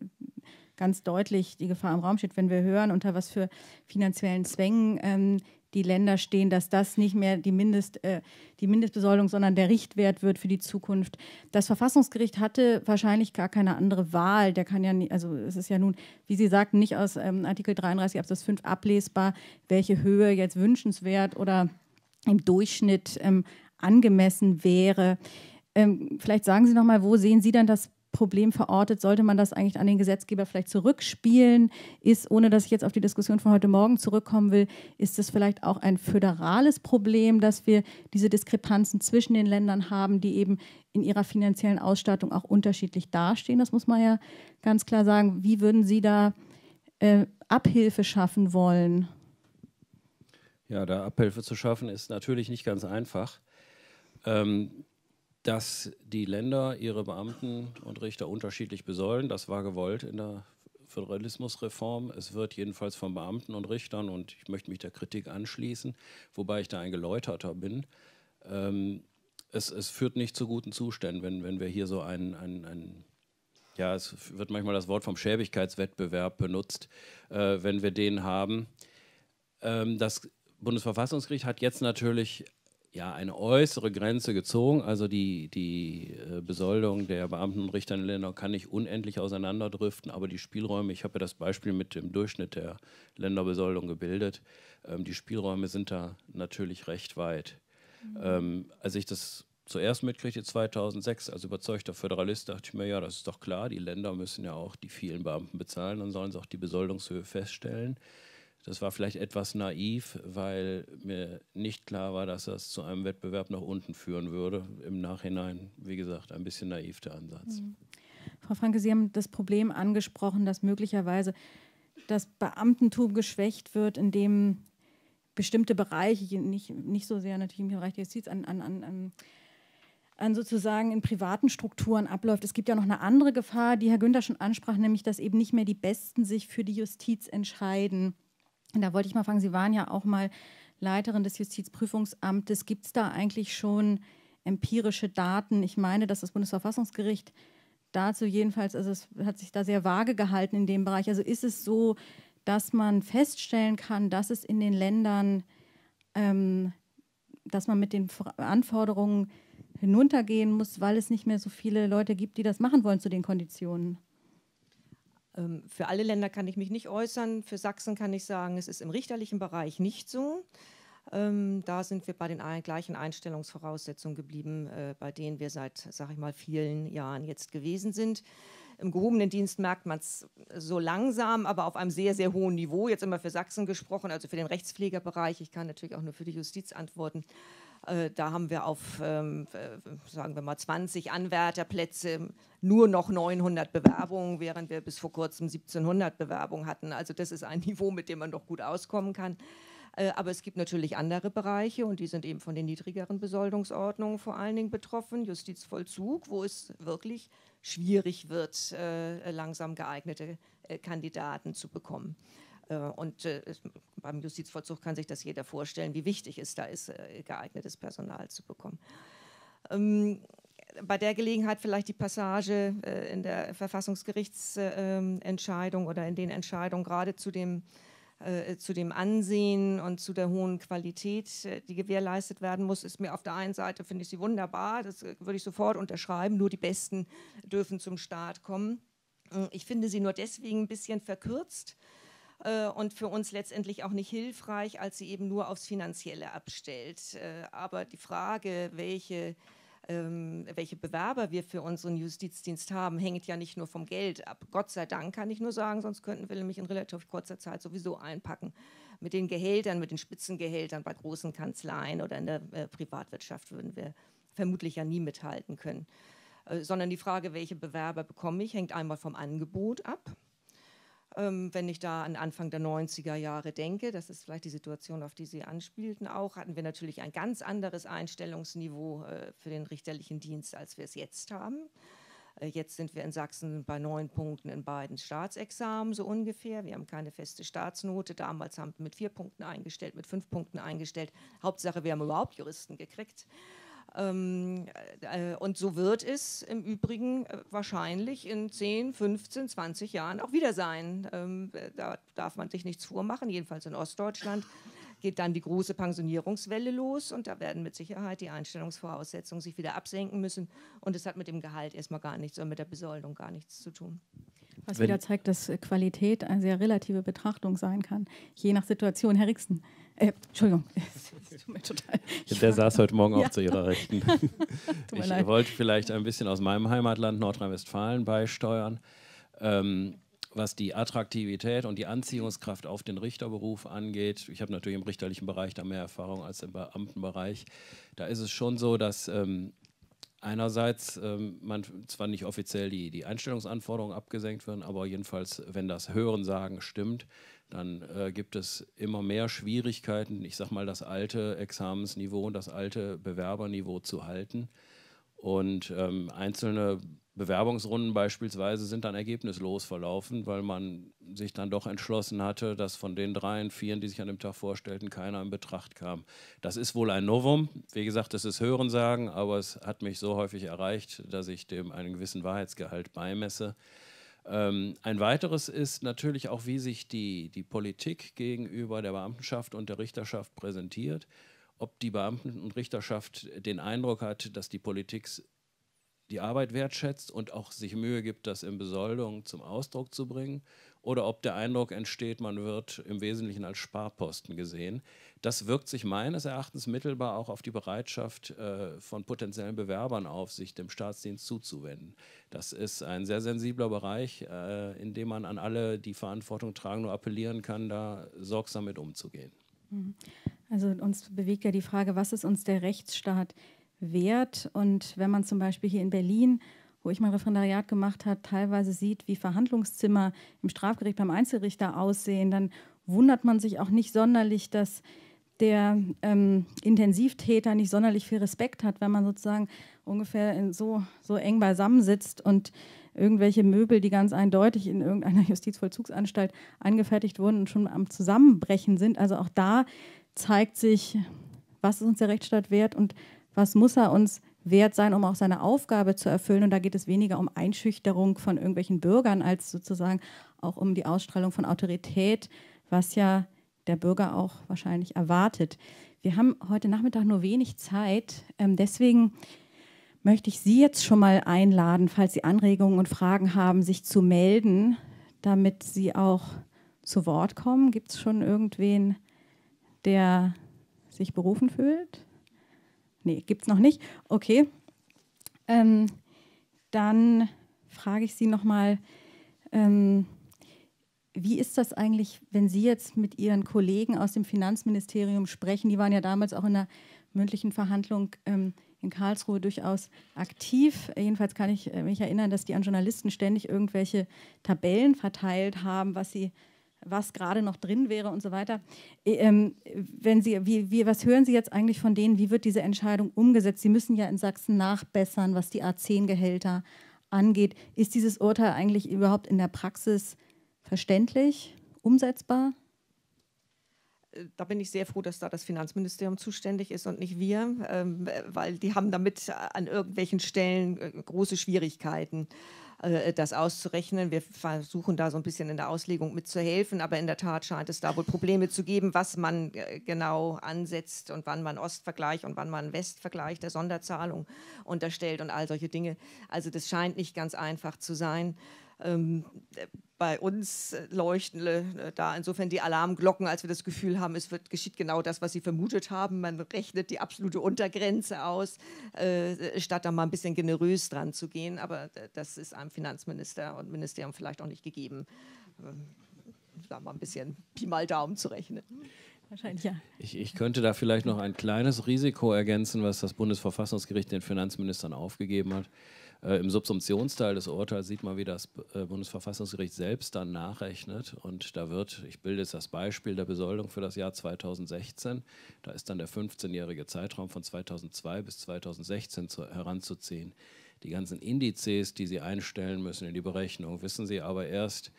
ganz deutlich die Gefahr im Raum steht, wenn wir hören, unter was für finanziellen Zwängen ähm, die Länder stehen, dass das nicht mehr die, Mindest, äh, die Mindestbesoldung, sondern der Richtwert wird für die Zukunft. Das Verfassungsgericht hatte wahrscheinlich gar keine andere Wahl. Der kann ja, nie, also es ist ja nun, wie Sie sagten, nicht aus ähm, Artikel 33 Absatz 5 ablesbar, welche Höhe jetzt wünschenswert oder im Durchschnitt ähm, angemessen wäre. Ähm, vielleicht sagen Sie noch mal, wo sehen Sie dann das Problem verortet, sollte man das eigentlich an den Gesetzgeber vielleicht zurückspielen? Ist, ohne dass ich jetzt auf die Diskussion von heute Morgen zurückkommen will, ist das vielleicht auch ein föderales Problem, dass wir diese Diskrepanzen zwischen den Ländern haben, die eben in ihrer finanziellen Ausstattung auch unterschiedlich dastehen? Das muss man ja ganz klar sagen. Wie würden Sie da äh, Abhilfe schaffen wollen? Ja, da Abhilfe zu schaffen ist natürlich nicht ganz einfach. Ähm, dass die Länder ihre Beamten und Richter unterschiedlich besäulen. Das war gewollt in der Föderalismusreform. Es wird jedenfalls von Beamten und Richtern, und ich möchte mich der Kritik anschließen, wobei ich da ein Geläuterter bin, ähm, es, es, führt nicht zu guten Zuständen, wenn, wenn wir hier so einen, einen, einen ja, es wird manchmal das Wort vom Schäbigkeitswettbewerb benutzt, äh, wenn wir den haben. Ähm, das Bundesverfassungsgericht hat jetzt natürlich ja eine äußere Grenze gezogen. Also die, die äh, Besoldung der Beamten und Richter in Ländern kann nicht unendlich auseinanderdriften, aber die Spielräume, ich habe ja das Beispiel mit dem Durchschnitt der Länderbesoldung gebildet, ähm, die Spielräume sind da natürlich recht weit. Mhm. Ähm, als ich das zuerst mitkriegte 2006 als überzeugter Föderalist, dachte ich mir, ja, das ist doch klar, die Länder müssen ja auch die vielen Beamten bezahlen, dann sollen sie auch die Besoldungshöhe feststellen. Das war vielleicht etwas naiv, weil mir nicht klar war, dass das zu einem Wettbewerb nach unten führen würde. Im Nachhinein, wie gesagt, ein bisschen naiv der Ansatz. Mhm. Frau Franke, Sie haben das Problem angesprochen, dass möglicherweise das Beamtentum geschwächt wird, indem bestimmte Bereiche, nicht, nicht so sehr natürlich im Bereich der Justiz, an, an, an, an sozusagen in privaten Strukturen abläuft. Es gibt ja noch eine andere Gefahr, die Herr Günther schon ansprach, nämlich dass eben nicht mehr die Besten sich für die Justiz entscheiden und da wollte ich mal fragen, Sie waren ja auch mal Leiterin des Justizprüfungsamtes. Gibt es da eigentlich schon empirische Daten? Ich meine, dass das Bundesverfassungsgericht dazu jedenfalls, also es hat sich da sehr vage gehalten in dem Bereich. Also ist es so, dass man feststellen kann, dass es in den Ländern, ähm, dass man mit den Anforderungen hinuntergehen muss, weil es nicht mehr so viele Leute gibt, die das machen wollen zu den Konditionen? Ähm, für alle Länder kann ich mich nicht äußern. Für Sachsen kann ich sagen, es ist im richterlichen Bereich nicht so. Ähm, da sind wir bei den ein, gleichen Einstellungsvoraussetzungen geblieben, äh, bei denen wir seit, sag ich mal, vielen Jahren jetzt gewesen sind. Im gehobenen Dienst merkt man es so langsam, aber auf einem sehr, sehr hohen Niveau. Jetzt immer für Sachsen gesprochen, also für den Rechtspflegerbereich. Ich kann natürlich auch nur für die Justiz antworten. Äh, da haben wir auf, ähm, äh, sagen wir mal, 20 Anwärterplätze nur noch 900 Bewerbungen, während wir bis vor kurzem 1700 Bewerbungen hatten. Also das ist ein Niveau, mit dem man doch gut auskommen kann. Äh, aber es gibt natürlich andere Bereiche und die sind eben von den niedrigeren Besoldungsordnungen vor allen Dingen betroffen. Justizvollzug, wo es wirklich schwierig wird, langsam geeignete Kandidaten zu bekommen. Äh, und äh, beim Justizvollzug kann sich das jeder vorstellen, wie wichtig es da ist, äh, geeignetes Personal zu bekommen. Ähm, bei der Gelegenheit vielleicht die Passage in der Verfassungsgerichtsentscheidung ähm, oder in den Entscheidungen gerade zu dem, zu dem Ansehen und zu der hohen Qualität, die gewährleistet werden muss, ist mir auf der einen Seite, finde ich sie wunderbar, das würde ich sofort unterschreiben, nur die Besten dürfen zum Staat kommen. Ich finde sie nur deswegen ein bisschen verkürzt, äh, und für uns letztendlich auch nicht hilfreich, als sie eben nur aufs Finanzielle abstellt. Äh, aber die Frage, welche ähm, welche Bewerber wir für unseren Justizdienst haben, hängt ja nicht nur vom Geld ab. Gott sei Dank kann ich nur sagen, sonst könnten wir nämlich in relativ kurzer Zeit sowieso einpacken. Mit den Gehältern, mit den Spitzengehältern bei großen Kanzleien oder in der äh, Privatwirtschaft würden wir vermutlich ja nie mithalten können. Äh, sondern die Frage, welche Bewerber bekomme ich, hängt einmal vom Angebot ab. Ähm, wenn ich da an Anfang der 90er Jahre denke, das ist vielleicht die Situation, auf die Sie anspielten auch, hatten wir natürlich ein ganz anderes Einstellungsniveau äh, für den richterlichen Dienst, als wir es jetzt haben. Äh, jetzt sind wir in Sachsen bei neun Punkten in beiden Staatsexamen so ungefähr. Wir haben keine feste Staatsnote. Damals haben wir mit vier Punkten eingestellt, mit fünf Punkten eingestellt. Hauptsache, wir haben überhaupt Juristen gekriegt. Ähm, äh, äh, und so wird es im Übrigen äh, wahrscheinlich in 10, 15, 20 Jahren auch wieder sein. Ähm, da darf man sich nichts vormachen, jedenfalls in Ostdeutschland geht dann die große Pensionierungswelle los und da werden mit Sicherheit die Einstellungsvoraussetzungen sich wieder absenken müssen und es hat mit dem Gehalt erstmal gar nichts und mit der Besoldung gar nichts zu tun. Was Wenn wieder zeigt, dass äh, Qualität eine sehr relative Betrachtung sein kann, je nach Situation. Herr Rixen, äh, Entschuldigung. Der saß heute Morgen auch ja. zu Ihrer Rechten. ich leid. wollte vielleicht ein bisschen aus meinem Heimatland Nordrhein-Westfalen beisteuern. Ähm, was die Attraktivität und die Anziehungskraft auf den Richterberuf angeht, ich habe natürlich im richterlichen Bereich da mehr Erfahrung als im Beamtenbereich, da ist es schon so, dass ähm, einerseits ähm, man zwar nicht offiziell die, die Einstellungsanforderungen abgesenkt werden, aber jedenfalls, wenn das Hörensagen stimmt, dann äh, gibt es immer mehr Schwierigkeiten, ich sag mal, das alte Examensniveau und das alte Bewerberniveau zu halten. Und ähm, einzelne Bewerbungsrunden beispielsweise sind dann ergebnislos verlaufen, weil man sich dann doch entschlossen hatte, dass von den dreien, vieren, die sich an dem Tag vorstellten, keiner in Betracht kam. Das ist wohl ein Novum. Wie gesagt, das ist Hörensagen, aber es hat mich so häufig erreicht, dass ich dem einen gewissen Wahrheitsgehalt beimesse. Ähm, ein weiteres ist natürlich auch, wie sich die, die Politik gegenüber der Beamtenschaft und der Richterschaft präsentiert. Ob die Beamten und Richterschaft den Eindruck hat, dass die Politik die Arbeit wertschätzt und auch sich Mühe gibt, das in Besoldung zum Ausdruck zu bringen, oder ob der Eindruck entsteht, man wird im Wesentlichen als Sparposten gesehen. Das wirkt sich meines Erachtens mittelbar auch auf die Bereitschaft äh, von potenziellen Bewerbern auf, sich dem Staatsdienst zuzuwenden. Das ist ein sehr sensibler Bereich, äh, in dem man an alle, die Verantwortung tragen, nur appellieren kann, da sorgsam mit umzugehen. Mhm. Also uns bewegt ja die Frage, was ist uns der Rechtsstaat? Wert. Und wenn man zum Beispiel hier in Berlin, wo ich mein Referendariat gemacht habe, teilweise sieht, wie Verhandlungszimmer im Strafgericht beim Einzelrichter aussehen, dann wundert man sich auch nicht sonderlich, dass der ähm, Intensivtäter nicht sonderlich viel Respekt hat, wenn man sozusagen ungefähr so, so eng beisammen sitzt und irgendwelche Möbel, die ganz eindeutig in irgendeiner Justizvollzugsanstalt angefertigt wurden und schon am Zusammenbrechen sind. Also auch da zeigt sich, was ist uns der Rechtsstaat wert und was muss er uns wert sein, um auch seine Aufgabe zu erfüllen. Und da geht es weniger um Einschüchterung von irgendwelchen Bürgern als sozusagen auch um die Ausstrahlung von Autorität, was ja der Bürger auch wahrscheinlich erwartet. Wir haben heute Nachmittag nur wenig Zeit, ähm, deswegen möchte ich Sie jetzt schon mal einladen, falls Sie Anregungen und Fragen haben, sich zu melden, damit Sie auch zu Wort kommen. Gibt es schon irgendwen, der sich berufen fühlt? Nee, gibt es noch nicht. Okay. Ähm, dann frage ich Sie nochmal, ähm, wie ist das eigentlich, wenn Sie jetzt mit Ihren Kollegen aus dem Finanzministerium sprechen? Die waren ja damals auch in der mündlichen Verhandlung ähm, in Karlsruhe durchaus aktiv. Jedenfalls kann ich äh, mich erinnern, dass die an Journalisten ständig irgendwelche Tabellen verteilt haben, was sie was gerade noch drin wäre und so weiter. Äh, ähm, wenn Sie, wie, wie, was hören Sie jetzt eigentlich von denen? Wie wird diese Entscheidung umgesetzt? Sie müssen ja in Sachsen nachbessern, was die A10-Gehälter angeht. Ist dieses Urteil eigentlich überhaupt in der Praxis verständlich, umsetzbar? da bin ich sehr froh, dass da das Finanzministerium zuständig ist und nicht wir, ähm, weil die haben damit an irgendwelchen Stellen äh, große Schwierigkeiten. Äh, äh, das auszurechnen. Wir versuchen da so ein bisschen in der Auslegung mitzuhelfen, aber in der Tat scheint es da wohl Probleme zu geben, was man äh, genau ansetzt und wann man Ostvergleich und wann man Westvergleich der Sonderzahlung unterstellt und all solche Dinge. Also das scheint nicht ganz einfach zu sein. Ähm, bei uns äh, leuchten äh, da insofern die Alarmglocken, als wir das Gefühl haben, es wird, geschieht genau das, was Sie vermutet haben. Man rechnet die absolute Untergrenze aus, äh, statt da mal ein bisschen generös dran zu gehen. Aber äh, das ist einem Finanzminister und Ministerium vielleicht auch nicht gegeben, ähm, da mal ein bisschen Pi mal Daumen zu rechnen. Wahrscheinlich, ja. Ich, ich könnte da vielleicht noch ein kleines Risiko ergänzen, was das Bundesverfassungsgericht den Finanzministern aufgegeben hat äh, Im Subsumptionsteil des Urteils sieht man, wie das äh, Bundesverfassungsgericht selbst dann nachrechnet. Und da wird, ich bilde jetzt das Beispiel der Besoldung für das Jahr 2016, da ist dann der 15-jährige Zeitraum von 2002 bis 2016 zu, heranzuziehen. Die ganzen Indizes, die Sie einstellen müssen in die Berechnung, wissen Sie aber erst,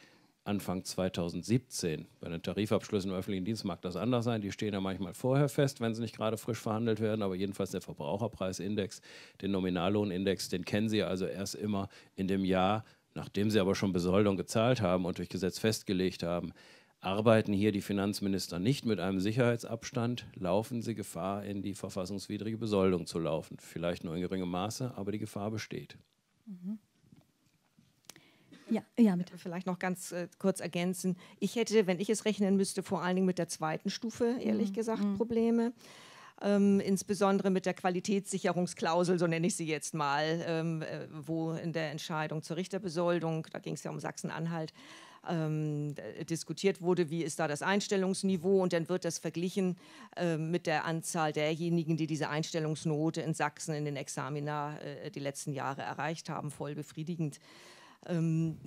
Anfang 2017. Bei den Tarifabschlüssen im öffentlichen Dienst mag das anders sein. Die stehen ja manchmal vorher fest, wenn sie nicht gerade frisch verhandelt werden. Aber jedenfalls der Verbraucherpreisindex, den Nominallohnindex, den kennen Sie also erst immer in dem Jahr, nachdem Sie aber schon Besoldung gezahlt haben und durch Gesetz festgelegt haben. Arbeiten hier die Finanzminister nicht mit einem Sicherheitsabstand, laufen sie Gefahr, in die verfassungswidrige Besoldung zu laufen. Vielleicht nur in geringem Maße, aber die Gefahr besteht. Mhm. Ja, ja, bitte. Äh, vielleicht noch ganz äh, kurz ergänzen. Ich hätte, wenn ich es rechnen müsste, vor allen Dingen mit der zweiten Stufe, ehrlich mhm. gesagt, mhm. Probleme. Ähm, insbesondere mit der Qualitätssicherungsklausel, so nenne ich sie jetzt mal, ähm, äh, wo in der Entscheidung zur Richterbesoldung, da ging es ja um Sachsen-Anhalt, ähm, diskutiert wurde, wie ist da das Einstellungsniveau und dann wird das verglichen äh, mit der Anzahl derjenigen, die diese Einstellungsnote in Sachsen in den Examina äh, die letzten Jahre erreicht haben, voll befriedigend. Ähm,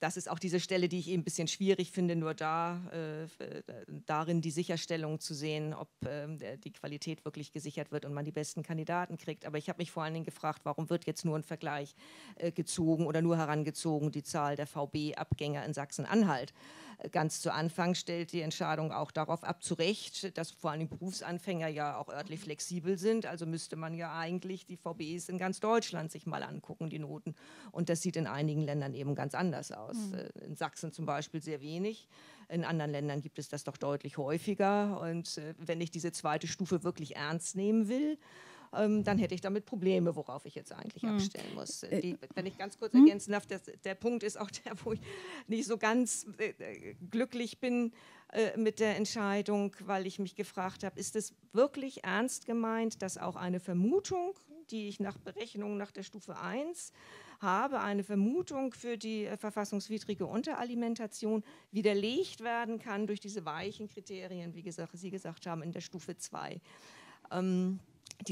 das ist auch diese Stelle, die ich eben ein bisschen schwierig finde, nur da, äh, äh darin die Sicherstellung zu sehen, ob äh, die Qualität wirklich gesichert wird und man die besten Kandidaten kriegt. Aber ich habe mich vor allen Dingen gefragt, warum wird jetzt nur ein Vergleich äh, gezogen oder nur herangezogen die Zahl der VB-Abgänger in Sachsen-Anhalt? Ganz zu Anfang stellt die Entscheidung auch darauf ab, zu Recht, dass vor allem Berufsanfänger ja auch örtlich flexibel sind. Also müsste man ja eigentlich die VBEs in ganz Deutschland sich mal angucken, die Noten. Und das sieht in einigen Ländern eben ganz anders aus. Mhm. In Sachsen zum Beispiel sehr wenig. In anderen Ländern gibt es das doch deutlich häufiger. Und äh, wenn ich diese zweite Stufe wirklich ernst nehmen will, ähm, dann hätte ich damit Probleme, worauf ich jetzt eigentlich mhm. abstellen muss. Äh, die, äh, wenn ich ganz kurz mhm. ergänzen darf, das, der Punkt ist auch der, wo ich nicht so ganz äh, äh glücklich bin mit der Entscheidung, weil ich mich gefragt habe, ist es wirklich ernst gemeint, dass auch eine Vermutung, die ich nach Berechnung nach der Stufe 1 habe, eine Vermutung für die äh, verfassungswidrige Unteralimentation widerlegt werden kann durch diese weichen Kriterien, wie gesagt, Sie gesagt haben, in der Stufe 2. Ähm,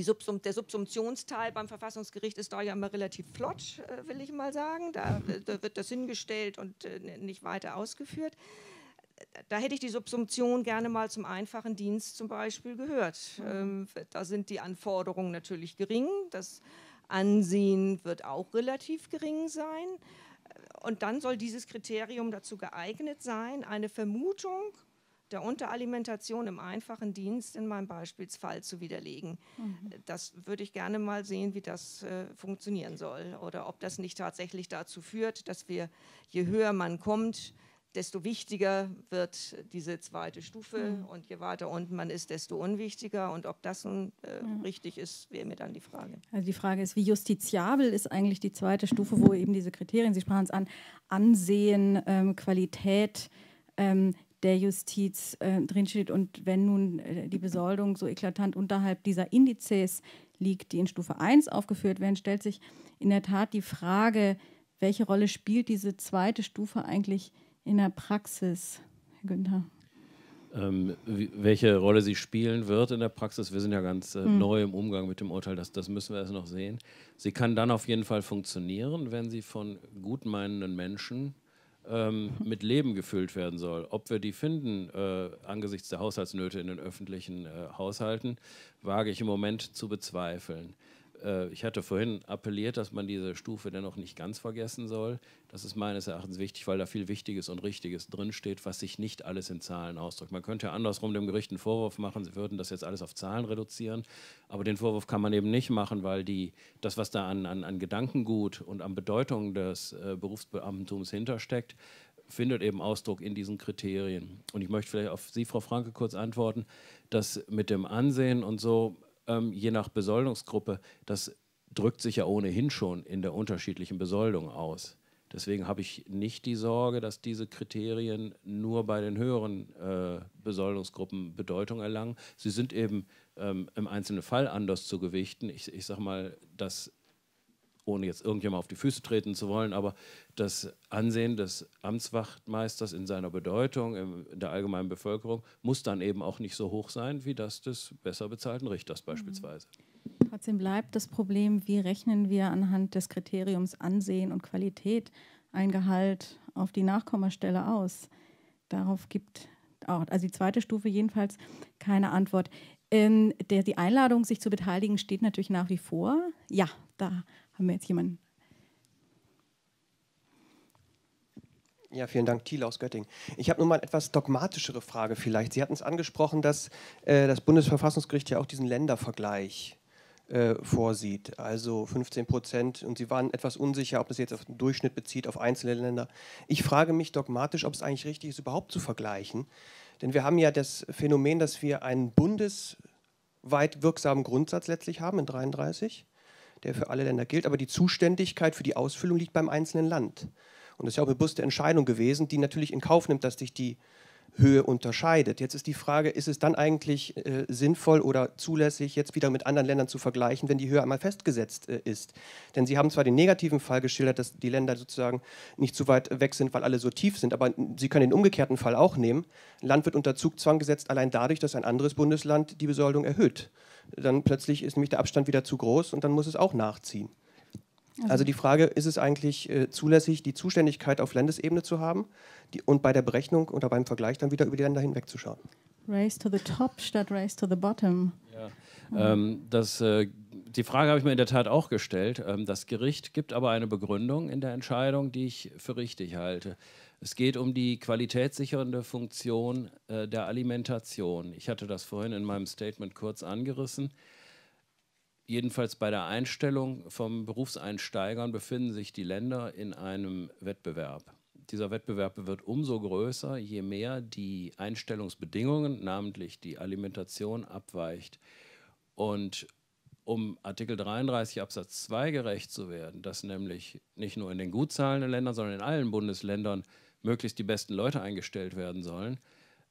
Subsum der Subsumptionsteil beim Verfassungsgericht ist da ja immer relativ flott, äh, will ich mal sagen. Da, mhm. da wird das hingestellt und äh, nicht weiter ausgeführt. Da hätte ich die Subsumption gerne mal zum einfachen Dienst zum Beispiel gehört. Mhm. Ähm, da sind die Anforderungen natürlich gering. Das Ansehen wird auch relativ gering sein. Äh, und dann soll dieses Kriterium dazu geeignet sein, eine Vermutung der Unteralimentation im einfachen Dienst in meinem Beispielsfall zu widerlegen. Mhm. Äh, das würde ich gerne mal sehen, wie das äh, funktionieren soll oder ob das nicht tatsächlich dazu führt, dass wir, je mhm. höher man kommt, desto wichtiger wird diese zweite Stufe mhm. und je weiter unten man ist, desto unwichtiger. Und ob das nun äh, mhm. richtig ist, wäre mir dann die Frage. Also die Frage ist, wie justiziabel ist eigentlich die zweite Stufe, wo eben diese Kriterien, Sie sprachen es an, Ansehen, ähm, Qualität, ähm, der Justiz äh, drinsteht. Und wenn nun äh, die Besoldung so eklatant unterhalb dieser Indizes liegt, die in Stufe 1 aufgeführt werden, stellt sich in der Tat die Frage, welche Rolle spielt diese zweite Stufe eigentlich in der Praxis, Herr Günther? Ähm, welche Rolle sie spielen wird in der Praxis. Wir sind ja ganz äh, mhm. neu im Umgang mit dem Urteil, das, das müssen wir erst noch sehen. Sie kann dann auf jeden Fall funktionieren, wenn sie von gutmeinenden Menschen ähm, mit Leben gefüllt werden soll. Ob wir die finden äh, angesichts der Haushaltsnöte in den öffentlichen äh, Haushalten, wage ich im Moment zu bezweifeln äh, ich hatte vorhin appelliert, dass man diese Stufe dennoch nicht ganz vergessen soll. Das ist meines Erachtens wichtig, weil da viel Wichtiges und Richtiges drinsteht, was sich nicht alles in Zahlen ausdrückt. Man könnte ja andersrum dem Gericht einen Vorwurf machen, sie würden das jetzt alles auf Zahlen reduzieren, aber den Vorwurf kann man eben nicht machen, weil die, das, was da an, an, an Gedankengut und an Bedeutung des äh, Berufsbeamtentums hintersteckt, findet eben Ausdruck in diesen Kriterien. Und ich möchte vielleicht auf Sie, Frau Franke, kurz antworten, dass mit dem Ansehen und so ähm, je nach Besoldungsgruppe, das drückt sich ja ohnehin schon in der unterschiedlichen Besoldung aus. Deswegen habe ich nicht die Sorge, dass diese Kriterien nur bei den höheren äh, Besoldungsgruppen Bedeutung erlangen. Sie sind eben ähm, im einzelnen Fall anders zu gewichten. Ich, ich sage mal, dass ohne jetzt irgendjemand auf die Füße treten zu wollen, aber das Ansehen des Amtswachtmeisters in seiner Bedeutung in der allgemeinen Bevölkerung muss dann eben auch nicht so hoch sein wie das des besser bezahlten Richters mhm. beispielsweise. Trotzdem bleibt das Problem, wie rechnen wir anhand des Kriteriums Ansehen und Qualität ein Gehalt auf die Nachkommastelle aus? Darauf gibt auch, oh, also die zweite Stufe jedenfalls, keine Antwort. Ähm, der, die Einladung, sich zu beteiligen, steht natürlich nach wie vor. Ja, da haben wir jetzt jemanden? Ja, vielen Dank, Thiel aus Göttingen. Ich habe nun mal eine etwas dogmatischere Frage vielleicht. Sie hatten es angesprochen, dass äh, das Bundesverfassungsgericht ja auch diesen Ländervergleich äh, vorsieht, also 15 Prozent. Und Sie waren etwas unsicher, ob das jetzt auf den Durchschnitt bezieht, auf einzelne Länder. Ich frage mich dogmatisch, ob es eigentlich richtig ist, überhaupt zu vergleichen. Denn wir haben ja das Phänomen, dass wir einen bundesweit wirksamen Grundsatz letztlich haben in 33 der für alle Länder gilt, aber die Zuständigkeit für die Ausfüllung liegt beim einzelnen Land. Und das ist ja auch eine bewusste Entscheidung gewesen, die natürlich in Kauf nimmt, dass sich die Höhe unterscheidet. Jetzt ist die Frage, ist es dann eigentlich äh, sinnvoll oder zulässig, jetzt wieder mit anderen Ländern zu vergleichen, wenn die Höhe einmal festgesetzt äh, ist? Denn Sie haben zwar den negativen Fall geschildert, dass die Länder sozusagen nicht zu weit weg sind, weil alle so tief sind, aber Sie können den umgekehrten Fall auch nehmen. Ein Land wird unter Zugzwang gesetzt, allein dadurch, dass ein anderes Bundesland die Besoldung erhöht dann plötzlich ist nämlich der Abstand wieder zu groß und dann muss es auch nachziehen. Also, also die Frage, ist es eigentlich äh, zulässig, die Zuständigkeit auf Landesebene zu haben die, und bei der Berechnung oder beim Vergleich dann wieder über die Länder hinwegzuschauen? Race to the top statt Race to the bottom. Ja. Ähm, das, äh, die Frage habe ich mir in der Tat auch gestellt. Ähm, das Gericht gibt aber eine Begründung in der Entscheidung, die ich für richtig halte. Es geht um die qualitätssichernde Funktion äh, der Alimentation. Ich hatte das vorhin in meinem Statement kurz angerissen. Jedenfalls bei der Einstellung von Berufseinsteigern befinden sich die Länder in einem Wettbewerb. Dieser Wettbewerb wird umso größer, je mehr die Einstellungsbedingungen, namentlich die Alimentation, abweicht. Und um Artikel 33 Absatz 2 gerecht zu werden, dass nämlich nicht nur in den gut zahlenden Ländern, sondern in allen Bundesländern möglichst die besten Leute eingestellt werden sollen,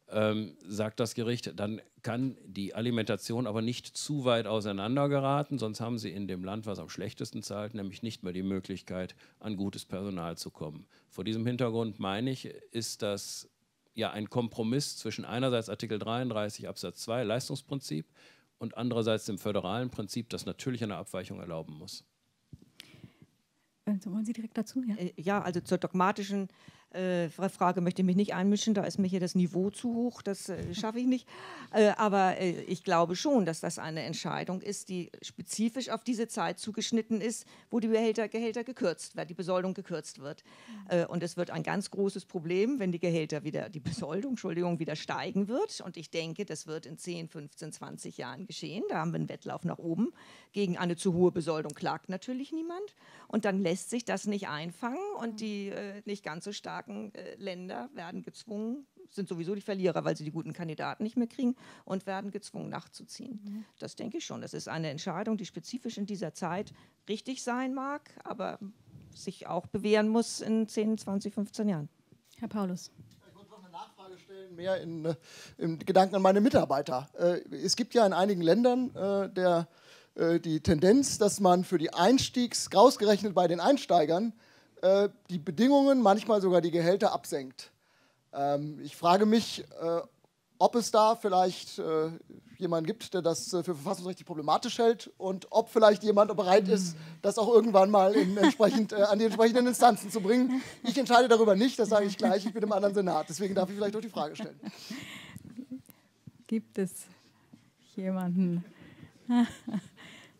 ähm, sagt das Gericht, dann kann die Alimentation aber nicht zu weit auseinander geraten, sonst haben sie in dem Land, was am schlechtesten zahlt, nämlich nicht mehr die Möglichkeit, an gutes Personal zu kommen. Vor diesem Hintergrund meine ich, ist das ja ein Kompromiss zwischen einerseits Artikel 33 Absatz 2 Leistungsprinzip, und andererseits dem föderalen Prinzip, das natürlich eine Abweichung erlauben muss. Äh, wollen Sie direkt dazu? Ja, äh, ja also zur dogmatischen äh, Frage möchte ich mich nicht einmischen, da ist mir hier das Niveau zu hoch, das äh, schaffe ich nicht. Äh, aber äh, ich glaube schon, dass das eine Entscheidung ist, die spezifisch auf diese Zeit zugeschnitten ist, wo die Behälter, Gehälter gekürzt werden, die Besoldung gekürzt wird. Äh, und es wird ein ganz großes Problem, wenn die Gehälter wieder, die Besoldung, Entschuldigung, wieder steigen wird. Und ich denke, das wird in 10, 15, 20 Jahren geschehen. Da haben wir einen Wettlauf nach oben. Gegen eine zu hohe Besoldung klagt natürlich niemand. Und dann lässt sich das nicht einfangen und mhm. die äh, nicht ganz so stark starken äh, Länder werden gezwungen, sind sowieso die Verlierer, weil sie die guten Kandidaten nicht mehr kriegen und werden gezwungen nachzuziehen. Mhm. Das denke ich schon. Das ist eine Entscheidung, die spezifisch in dieser Zeit richtig sein mag, aber sich auch bewähren muss in 10, 20, 15 Jahren. Herr Paulus stellen, mehr in, äh, in, Gedanken an meine Mitarbeiter. Äh, es gibt ja in einigen Ländern äh, der, die Tendenz, dass man für die Einstiegs, rausgerechnet bei den Einsteigern, äh, die Bedingungen, manchmal sogar die Gehälter absenkt. Ähm, ich frage mich, äh, ob es da vielleicht äh, jemanden gibt, der das äh, für verfassungsrechtlich problematisch hält und ob vielleicht jemand bereit ist, das auch irgendwann mal entsprechend, äh, an die entsprechenden Instanzen zu bringen. Ich entscheide darüber nicht, das sage ich gleich, ich bin im anderen Senat. Deswegen darf ich vielleicht auch die Frage stellen. Gibt es jemanden?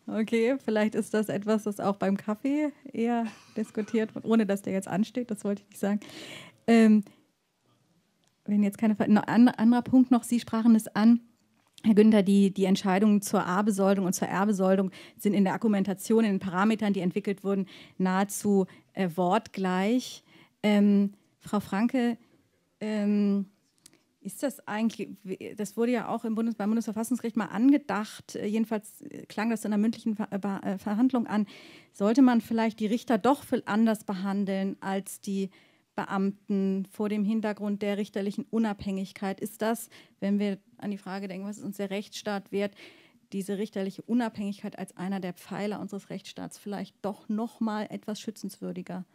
Okay, vielleicht ist das etwas, das auch beim Kaffee eher diskutiert wird, ohne dass der jetzt ansteht, das wollte ich nicht sagen. Ähm, wenn jetzt keine Frage, ein anderer Punkt noch, Sie sprachen es an, Herr Günther, die, die Entscheidungen zur A-Besoldung und zur R-Besoldung sind in der Argumentation, in den Parametern, die entwickelt wurden, nahezu äh, wortgleich. Ähm, Frau Franke, ähm, ist das eigentlich, das wurde ja auch im Bundes, beim Bundesverfassungsgericht mal angedacht, äh, jedenfalls äh, klang das in der mündlichen äh, Verhandlung an, sollte man vielleicht die Richter doch viel anders behandeln als die Beamten vor dem Hintergrund der richterlichen Unabhängigkeit? Ist das, wenn wir an die Frage denken, was ist uns der Rechtsstaat wert, diese richterliche Unabhängigkeit als einer der Pfeiler unseres Rechtsstaats vielleicht doch noch mal etwas schützenswürdiger?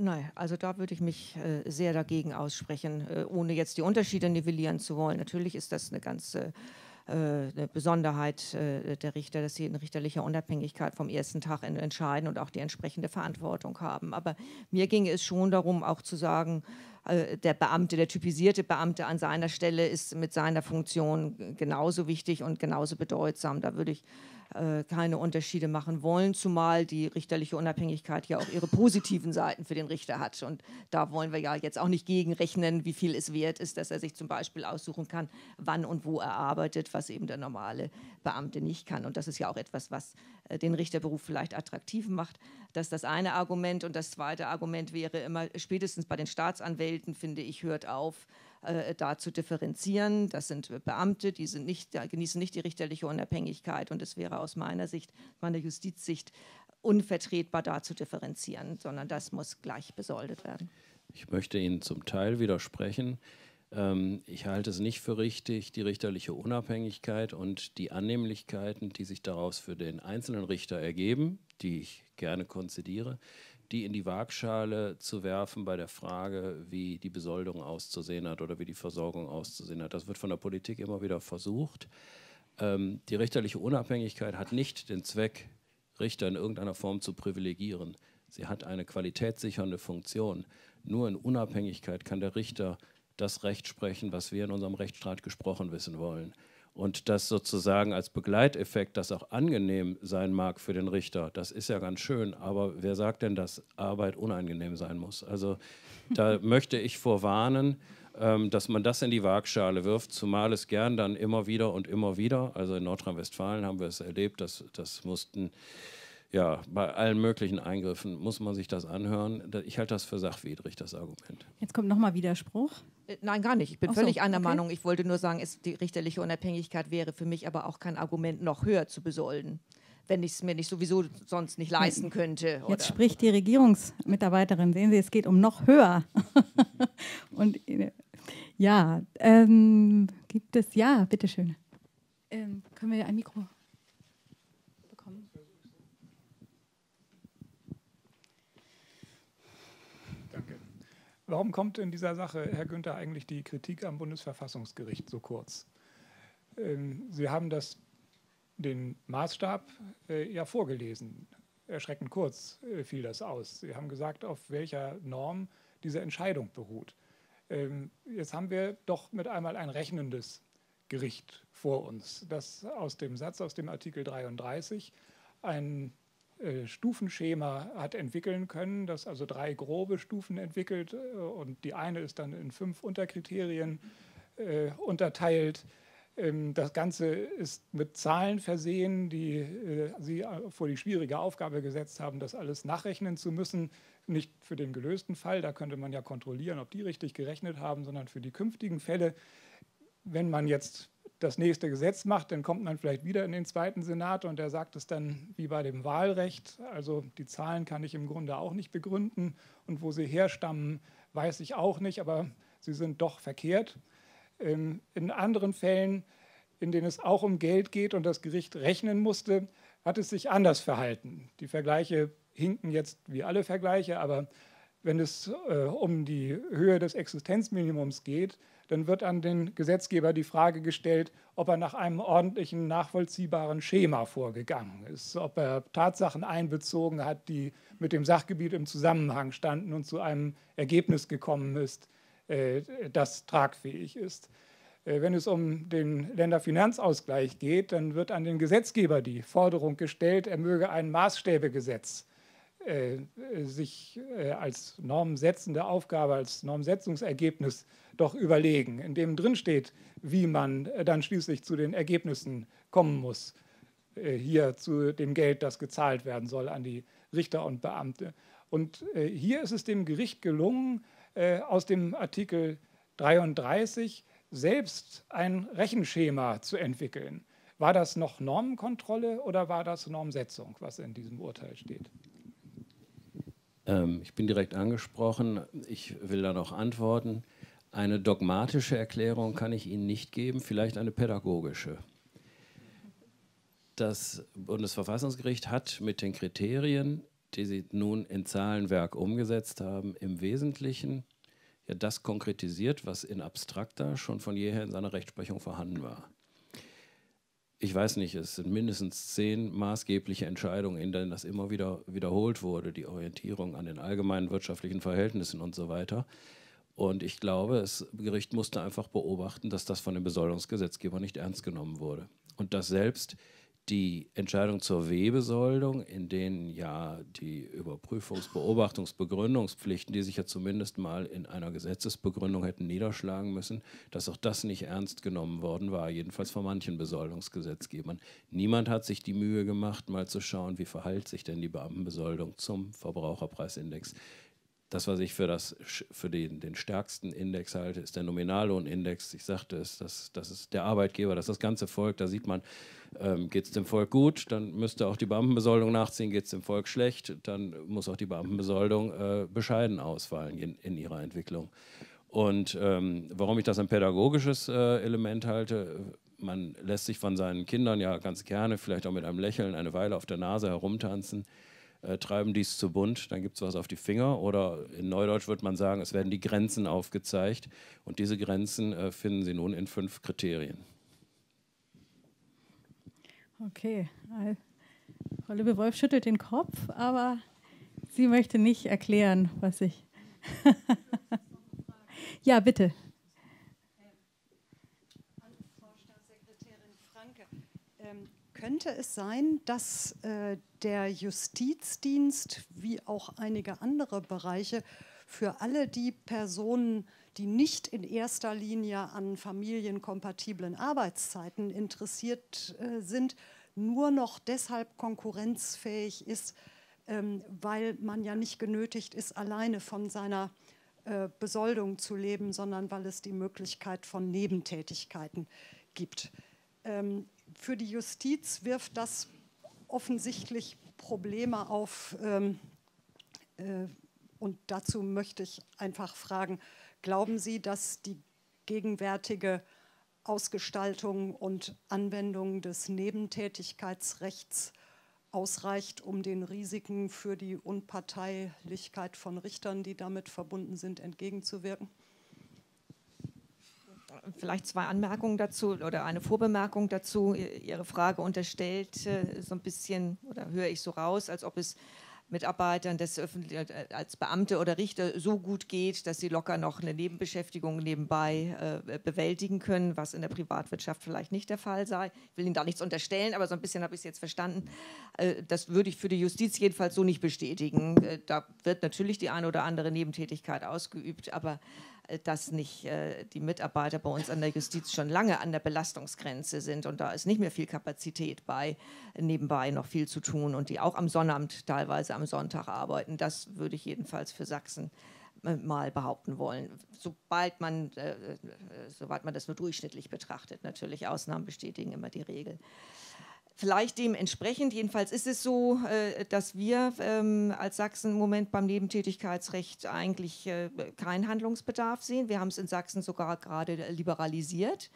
nein, also da würde ich mich äh, sehr dagegen aussprechen, äh, ohne jetzt die Unterschiede nivellieren zu wollen. Natürlich ist das eine ganze äh, eine Besonderheit äh, der Richter, dass sie in richterlicher Unabhängigkeit vom ersten Tag entscheiden und auch die entsprechende Verantwortung haben. Aber mir ging es schon darum, auch zu sagen, äh, der Beamte, der typisierte Beamte an seiner Stelle ist mit seiner Funktion genauso wichtig und genauso bedeutsam. Da würde ich äh, keine Unterschiede machen wollen, zumal die richterliche Unabhängigkeit ja auch ihre positiven Seiten für den Richter hat. Und da wollen wir ja jetzt auch nicht gegenrechnen, wie viel es wert ist, dass er sich zum Beispiel aussuchen kann, wann und wo er arbeitet, was eben der normale Beamte nicht kann. Und das ist ja auch etwas, was äh, den Richterberuf vielleicht attraktiv macht. Das ist das eine Argument. Und das zweite Argument wäre immer, spätestens bei den Staatsanwälten, finde ich, hört auf, äh, da zu differenzieren. Das sind Beamte, die sind nicht, genießen nicht die richterliche Unabhängigkeit und es wäre aus meiner Sicht, meiner Justizsicht, unvertretbar da zu differenzieren, sondern das muss gleich besoldet werden. Ich möchte Ihnen zum Teil widersprechen. Ähm, ich halte es nicht für richtig, die richterliche Unabhängigkeit und die Annehmlichkeiten, die sich daraus für den einzelnen Richter ergeben, die ich gerne konzidiere, die in die Waagschale zu werfen bei der Frage, wie die Besoldung auszusehen hat oder wie die Versorgung auszusehen hat. Das wird von der Politik immer wieder versucht. Ähm, die richterliche Unabhängigkeit hat nicht den Zweck, Richter in irgendeiner Form zu privilegieren. Sie hat eine qualitätssichernde Funktion. Nur in Unabhängigkeit kann der Richter das Recht sprechen, was wir in unserem Rechtsstaat gesprochen wissen wollen und das sozusagen als Begleiteffekt, das auch angenehm sein mag für den Richter, das ist ja ganz schön, aber wer sagt denn, dass Arbeit unangenehm sein muss? Also da möchte ich vorwarnen, ähm, dass man das in die Waagschale wirft, zumal es gern dann immer wieder und immer wieder, also in Nordrhein-Westfalen haben wir es erlebt, dass, das mussten ja, bei allen möglichen Eingriffen muss man sich das anhören. Ich halte das für sachwidrig, das Argument. Jetzt kommt nochmal Widerspruch. Äh, nein, gar nicht. Ich bin so, völlig einer okay. Meinung. Ich wollte nur sagen, es, die richterliche Unabhängigkeit wäre für mich aber auch kein Argument, noch höher zu besolden, wenn ich es mir nicht sowieso sonst nicht leisten könnte. Oder? Jetzt spricht die Regierungsmitarbeiterin. Sehen Sie, es geht um noch höher. Und äh, ja, ähm, gibt es, ja, bitteschön. Ähm, können wir ein Mikro? Warum kommt in dieser Sache, Herr Günther, eigentlich die Kritik am Bundesverfassungsgericht so kurz? Ähm, Sie haben das, den Maßstab äh, ja vorgelesen. Erschreckend kurz äh, fiel das aus. Sie haben gesagt, auf welcher Norm diese Entscheidung beruht. Ähm, jetzt haben wir doch mit einmal ein rechnendes Gericht vor uns, das aus dem Satz aus dem Artikel 33 einen äh, Stufenschema hat entwickeln können, das also drei grobe Stufen entwickelt äh, und die eine ist dann in fünf Unterkriterien äh, unterteilt. Ähm, das Ganze ist mit Zahlen versehen, die äh, Sie äh, vor die schwierige Aufgabe gesetzt haben, das alles nachrechnen zu müssen. Nicht für den gelösten Fall, da könnte man ja kontrollieren, ob die richtig gerechnet haben, sondern für die künftigen Fälle. Wenn man jetzt das nächste Gesetz macht, dann kommt man vielleicht wieder in den zweiten Senat und der sagt es dann wie bei dem Wahlrecht. Also die Zahlen kann ich im Grunde auch nicht begründen und wo sie herstammen, weiß ich auch nicht, aber sie sind doch verkehrt. Ähm, in anderen Fällen, in denen es auch um Geld geht und das Gericht rechnen musste, hat es sich anders verhalten. Die Vergleiche hinken jetzt wie alle Vergleiche, aber wenn es äh, um die Höhe des Existenzminimums geht, dann wird an den Gesetzgeber die Frage gestellt, ob er nach einem ordentlichen, nachvollziehbaren Schema vorgegangen ist, ob er Tatsachen einbezogen hat, die mit dem Sachgebiet im Zusammenhang standen und zu einem Ergebnis gekommen ist, äh, das tragfähig ist. Äh, wenn es um den Länderfinanzausgleich geht, dann wird an den Gesetzgeber die Forderung gestellt, er möge ein Maßstäbegesetz äh, sich äh, als normsetzende Aufgabe, als Normsetzungsergebnis doch überlegen, in dem drinsteht, wie man äh, dann schließlich zu den Ergebnissen kommen muss, hier zu dem Geld, das gezahlt werden soll an die Richter und Beamte. Und hier ist es dem Gericht gelungen, aus dem Artikel 33 selbst ein Rechenschema zu entwickeln. War das noch Normenkontrolle oder war das Normsetzung, was in diesem Urteil steht? Ähm, ich bin direkt angesprochen, ich will dann auch antworten. Eine dogmatische Erklärung kann ich Ihnen nicht geben, vielleicht eine pädagogische. Das Bundesverfassungsgericht hat mit den Kriterien, die Sie nun in Zahlenwerk umgesetzt haben, im Wesentlichen ja das konkretisiert, was in abstrakter schon von jeher in seiner Rechtsprechung vorhanden war ich weiß nicht, es sind mindestens zehn maßgebliche Entscheidungen, in denen das immer wieder wiederholt wurde, die Orientierung an den allgemeinen wirtschaftlichen Verhältnissen und so weiter. Und ich glaube, das Gericht musste einfach beobachten, dass das von dem Besoldungsgesetzgeber nicht ernst genommen wurde. Und dass selbst die Entscheidung zur Wehbesoldung, in denen ja die Überprüfungs-, Beobachtungs-, Begründungspflichten, die sich ja zumindest mal in einer Gesetzesbegründung hätten niederschlagen müssen, dass auch das nicht ernst genommen worden war, jedenfalls von manchen Besoldungsgesetzgebern. Niemand hat sich die Mühe gemacht, mal zu schauen, wie verhält sich denn die Beamtenbesoldung zum Verbraucherpreisindex das, was ich für, das, für den, den stärksten Index halte, ist der Nominallohnindex. Ich sagte es, das, das ist der Arbeitgeber, das ist das ganze Volk. Da sieht man, ähm, geht es dem Volk gut, dann müsste auch die Beamtenbesoldung nachziehen, geht es dem Volk schlecht, dann muss auch die Beamtenbesoldung äh, bescheiden ausfallen in, in, ihrer Entwicklung. Und ähm, warum ich das ein pädagogisches äh, Element halte, man lässt sich von seinen Kindern ja ganz gerne, vielleicht auch mit einem Lächeln, eine Weile auf der Nase herumtanzen äh, treiben dies zu bunt, dann gibt es was auf die Finger. Oder in Neudeutsch würde man sagen, es werden die Grenzen aufgezeigt. Und diese Grenzen äh, finden Sie nun in fünf Kriterien. Okay, Frau Lübbe-Wolf schüttelt den Kopf, aber sie möchte nicht erklären, was ich. ja, bitte. Frau Staatssekretärin Franke, ähm, könnte es sein, dass äh, der Justizdienst wie auch einige andere Bereiche für alle die Personen, die nicht in erster Linie an familienkompatiblen Arbeitszeiten interessiert äh, sind, nur noch deshalb konkurrenzfähig ist, ähm, weil man ja nicht genötigt ist, alleine von seiner äh, Besoldung zu leben, sondern weil es die Möglichkeit von Nebentätigkeiten gibt. Ähm, für die Justiz wirft das offensichtlich Probleme auf. Ähm, äh, und dazu möchte ich einfach fragen, glauben Sie, dass die gegenwärtige Ausgestaltung und Anwendung des Nebentätigkeitsrechts ausreicht, um den Risiken für die Unparteilichkeit von Richtern, die damit verbunden sind, entgegenzuwirken? vielleicht zwei Anmerkungen dazu oder eine Vorbemerkung dazu. Ihre Frage unterstellt so ein bisschen oder höre ich so raus, als ob es Mitarbeitern des öffentlichen äh, als Beamte oder Richter so gut geht, dass sie locker noch eine Nebenbeschäftigung nebenbei äh, bewältigen können, was in der Privatwirtschaft vielleicht nicht der Fall sei. Ich will Ihnen da nichts unterstellen, aber so ein bisschen habe ich es jetzt verstanden. Äh, das würde ich für die Justiz jedenfalls so nicht bestätigen. Äh, da wird natürlich die eine oder andere Nebentätigkeit ausgeübt, aber dass nicht äh, die Mitarbeiter bei uns an der Justiz schon lange an der Belastungsgrenze sind und da ist nicht mehr viel Kapazität bei, nebenbei noch viel zu tun und die auch am Sonnabend teilweise am Sonntag arbeiten. Das würde ich jedenfalls für Sachsen äh, mal behaupten wollen. Sobald man, äh, äh soweit man das nur durchschnittlich betrachtet, natürlich Ausnahmen bestätigen immer die Regel vielleicht dementsprechend. Jedenfalls ist es so, äh, dass wir ähm, als Sachsen im Moment beim Nebentätigkeitsrecht eigentlich äh, keinen Handlungsbedarf sehen. Wir haben es in Sachsen sogar gerade äh, liberalisiert.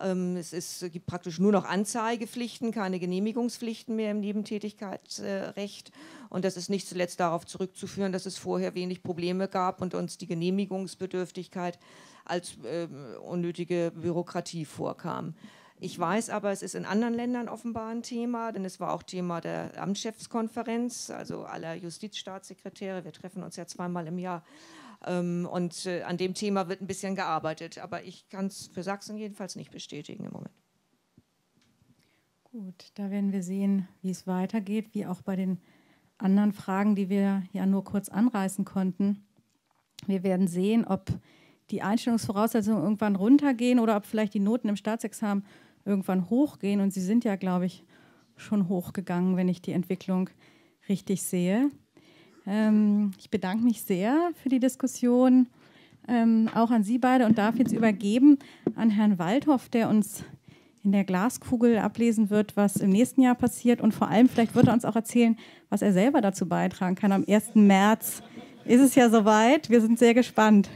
Ähm, es, ist, es gibt praktisch nur noch Anzeigepflichten, keine Genehmigungspflichten mehr im Nebentätigkeitsrecht. Und das ist nicht zuletzt darauf zurückzuführen, dass es vorher wenig Probleme gab und uns die Genehmigungsbedürftigkeit als äh, unnötige Bürokratie vorkam. Ich weiß aber, es ist in anderen Ländern offenbar ein Thema, denn es war auch Thema der Amtschefskonferenz, also aller Justizstaatssekretäre. Wir treffen uns ja zweimal im Jahr. Ähm, und äh, an dem Thema wird ein bisschen gearbeitet. Aber ich kann es für Sachsen jedenfalls nicht bestätigen im Moment. Gut, da werden wir sehen, wie es weitergeht, wie auch bei den anderen Fragen, die wir ja nur kurz anreißen konnten. Wir werden sehen, ob die Einstellungsvoraussetzungen irgendwann runtergehen oder ob vielleicht die Noten im Staatsexamen irgendwann hochgehen. Und sie sind ja, glaube ich, schon hochgegangen, wenn ich die Entwicklung richtig sehe. Ähm, ich bedanke mich sehr für die Diskussion, ähm, auch an Sie beide, und darf jetzt übergeben an Herrn Waldhoff, der uns in der Glaskugel ablesen wird, was im nächsten Jahr passiert. Und vor allem, vielleicht wird er uns auch erzählen, was er selber dazu beitragen kann. Am 1. März ist es ja soweit. Wir sind sehr gespannt.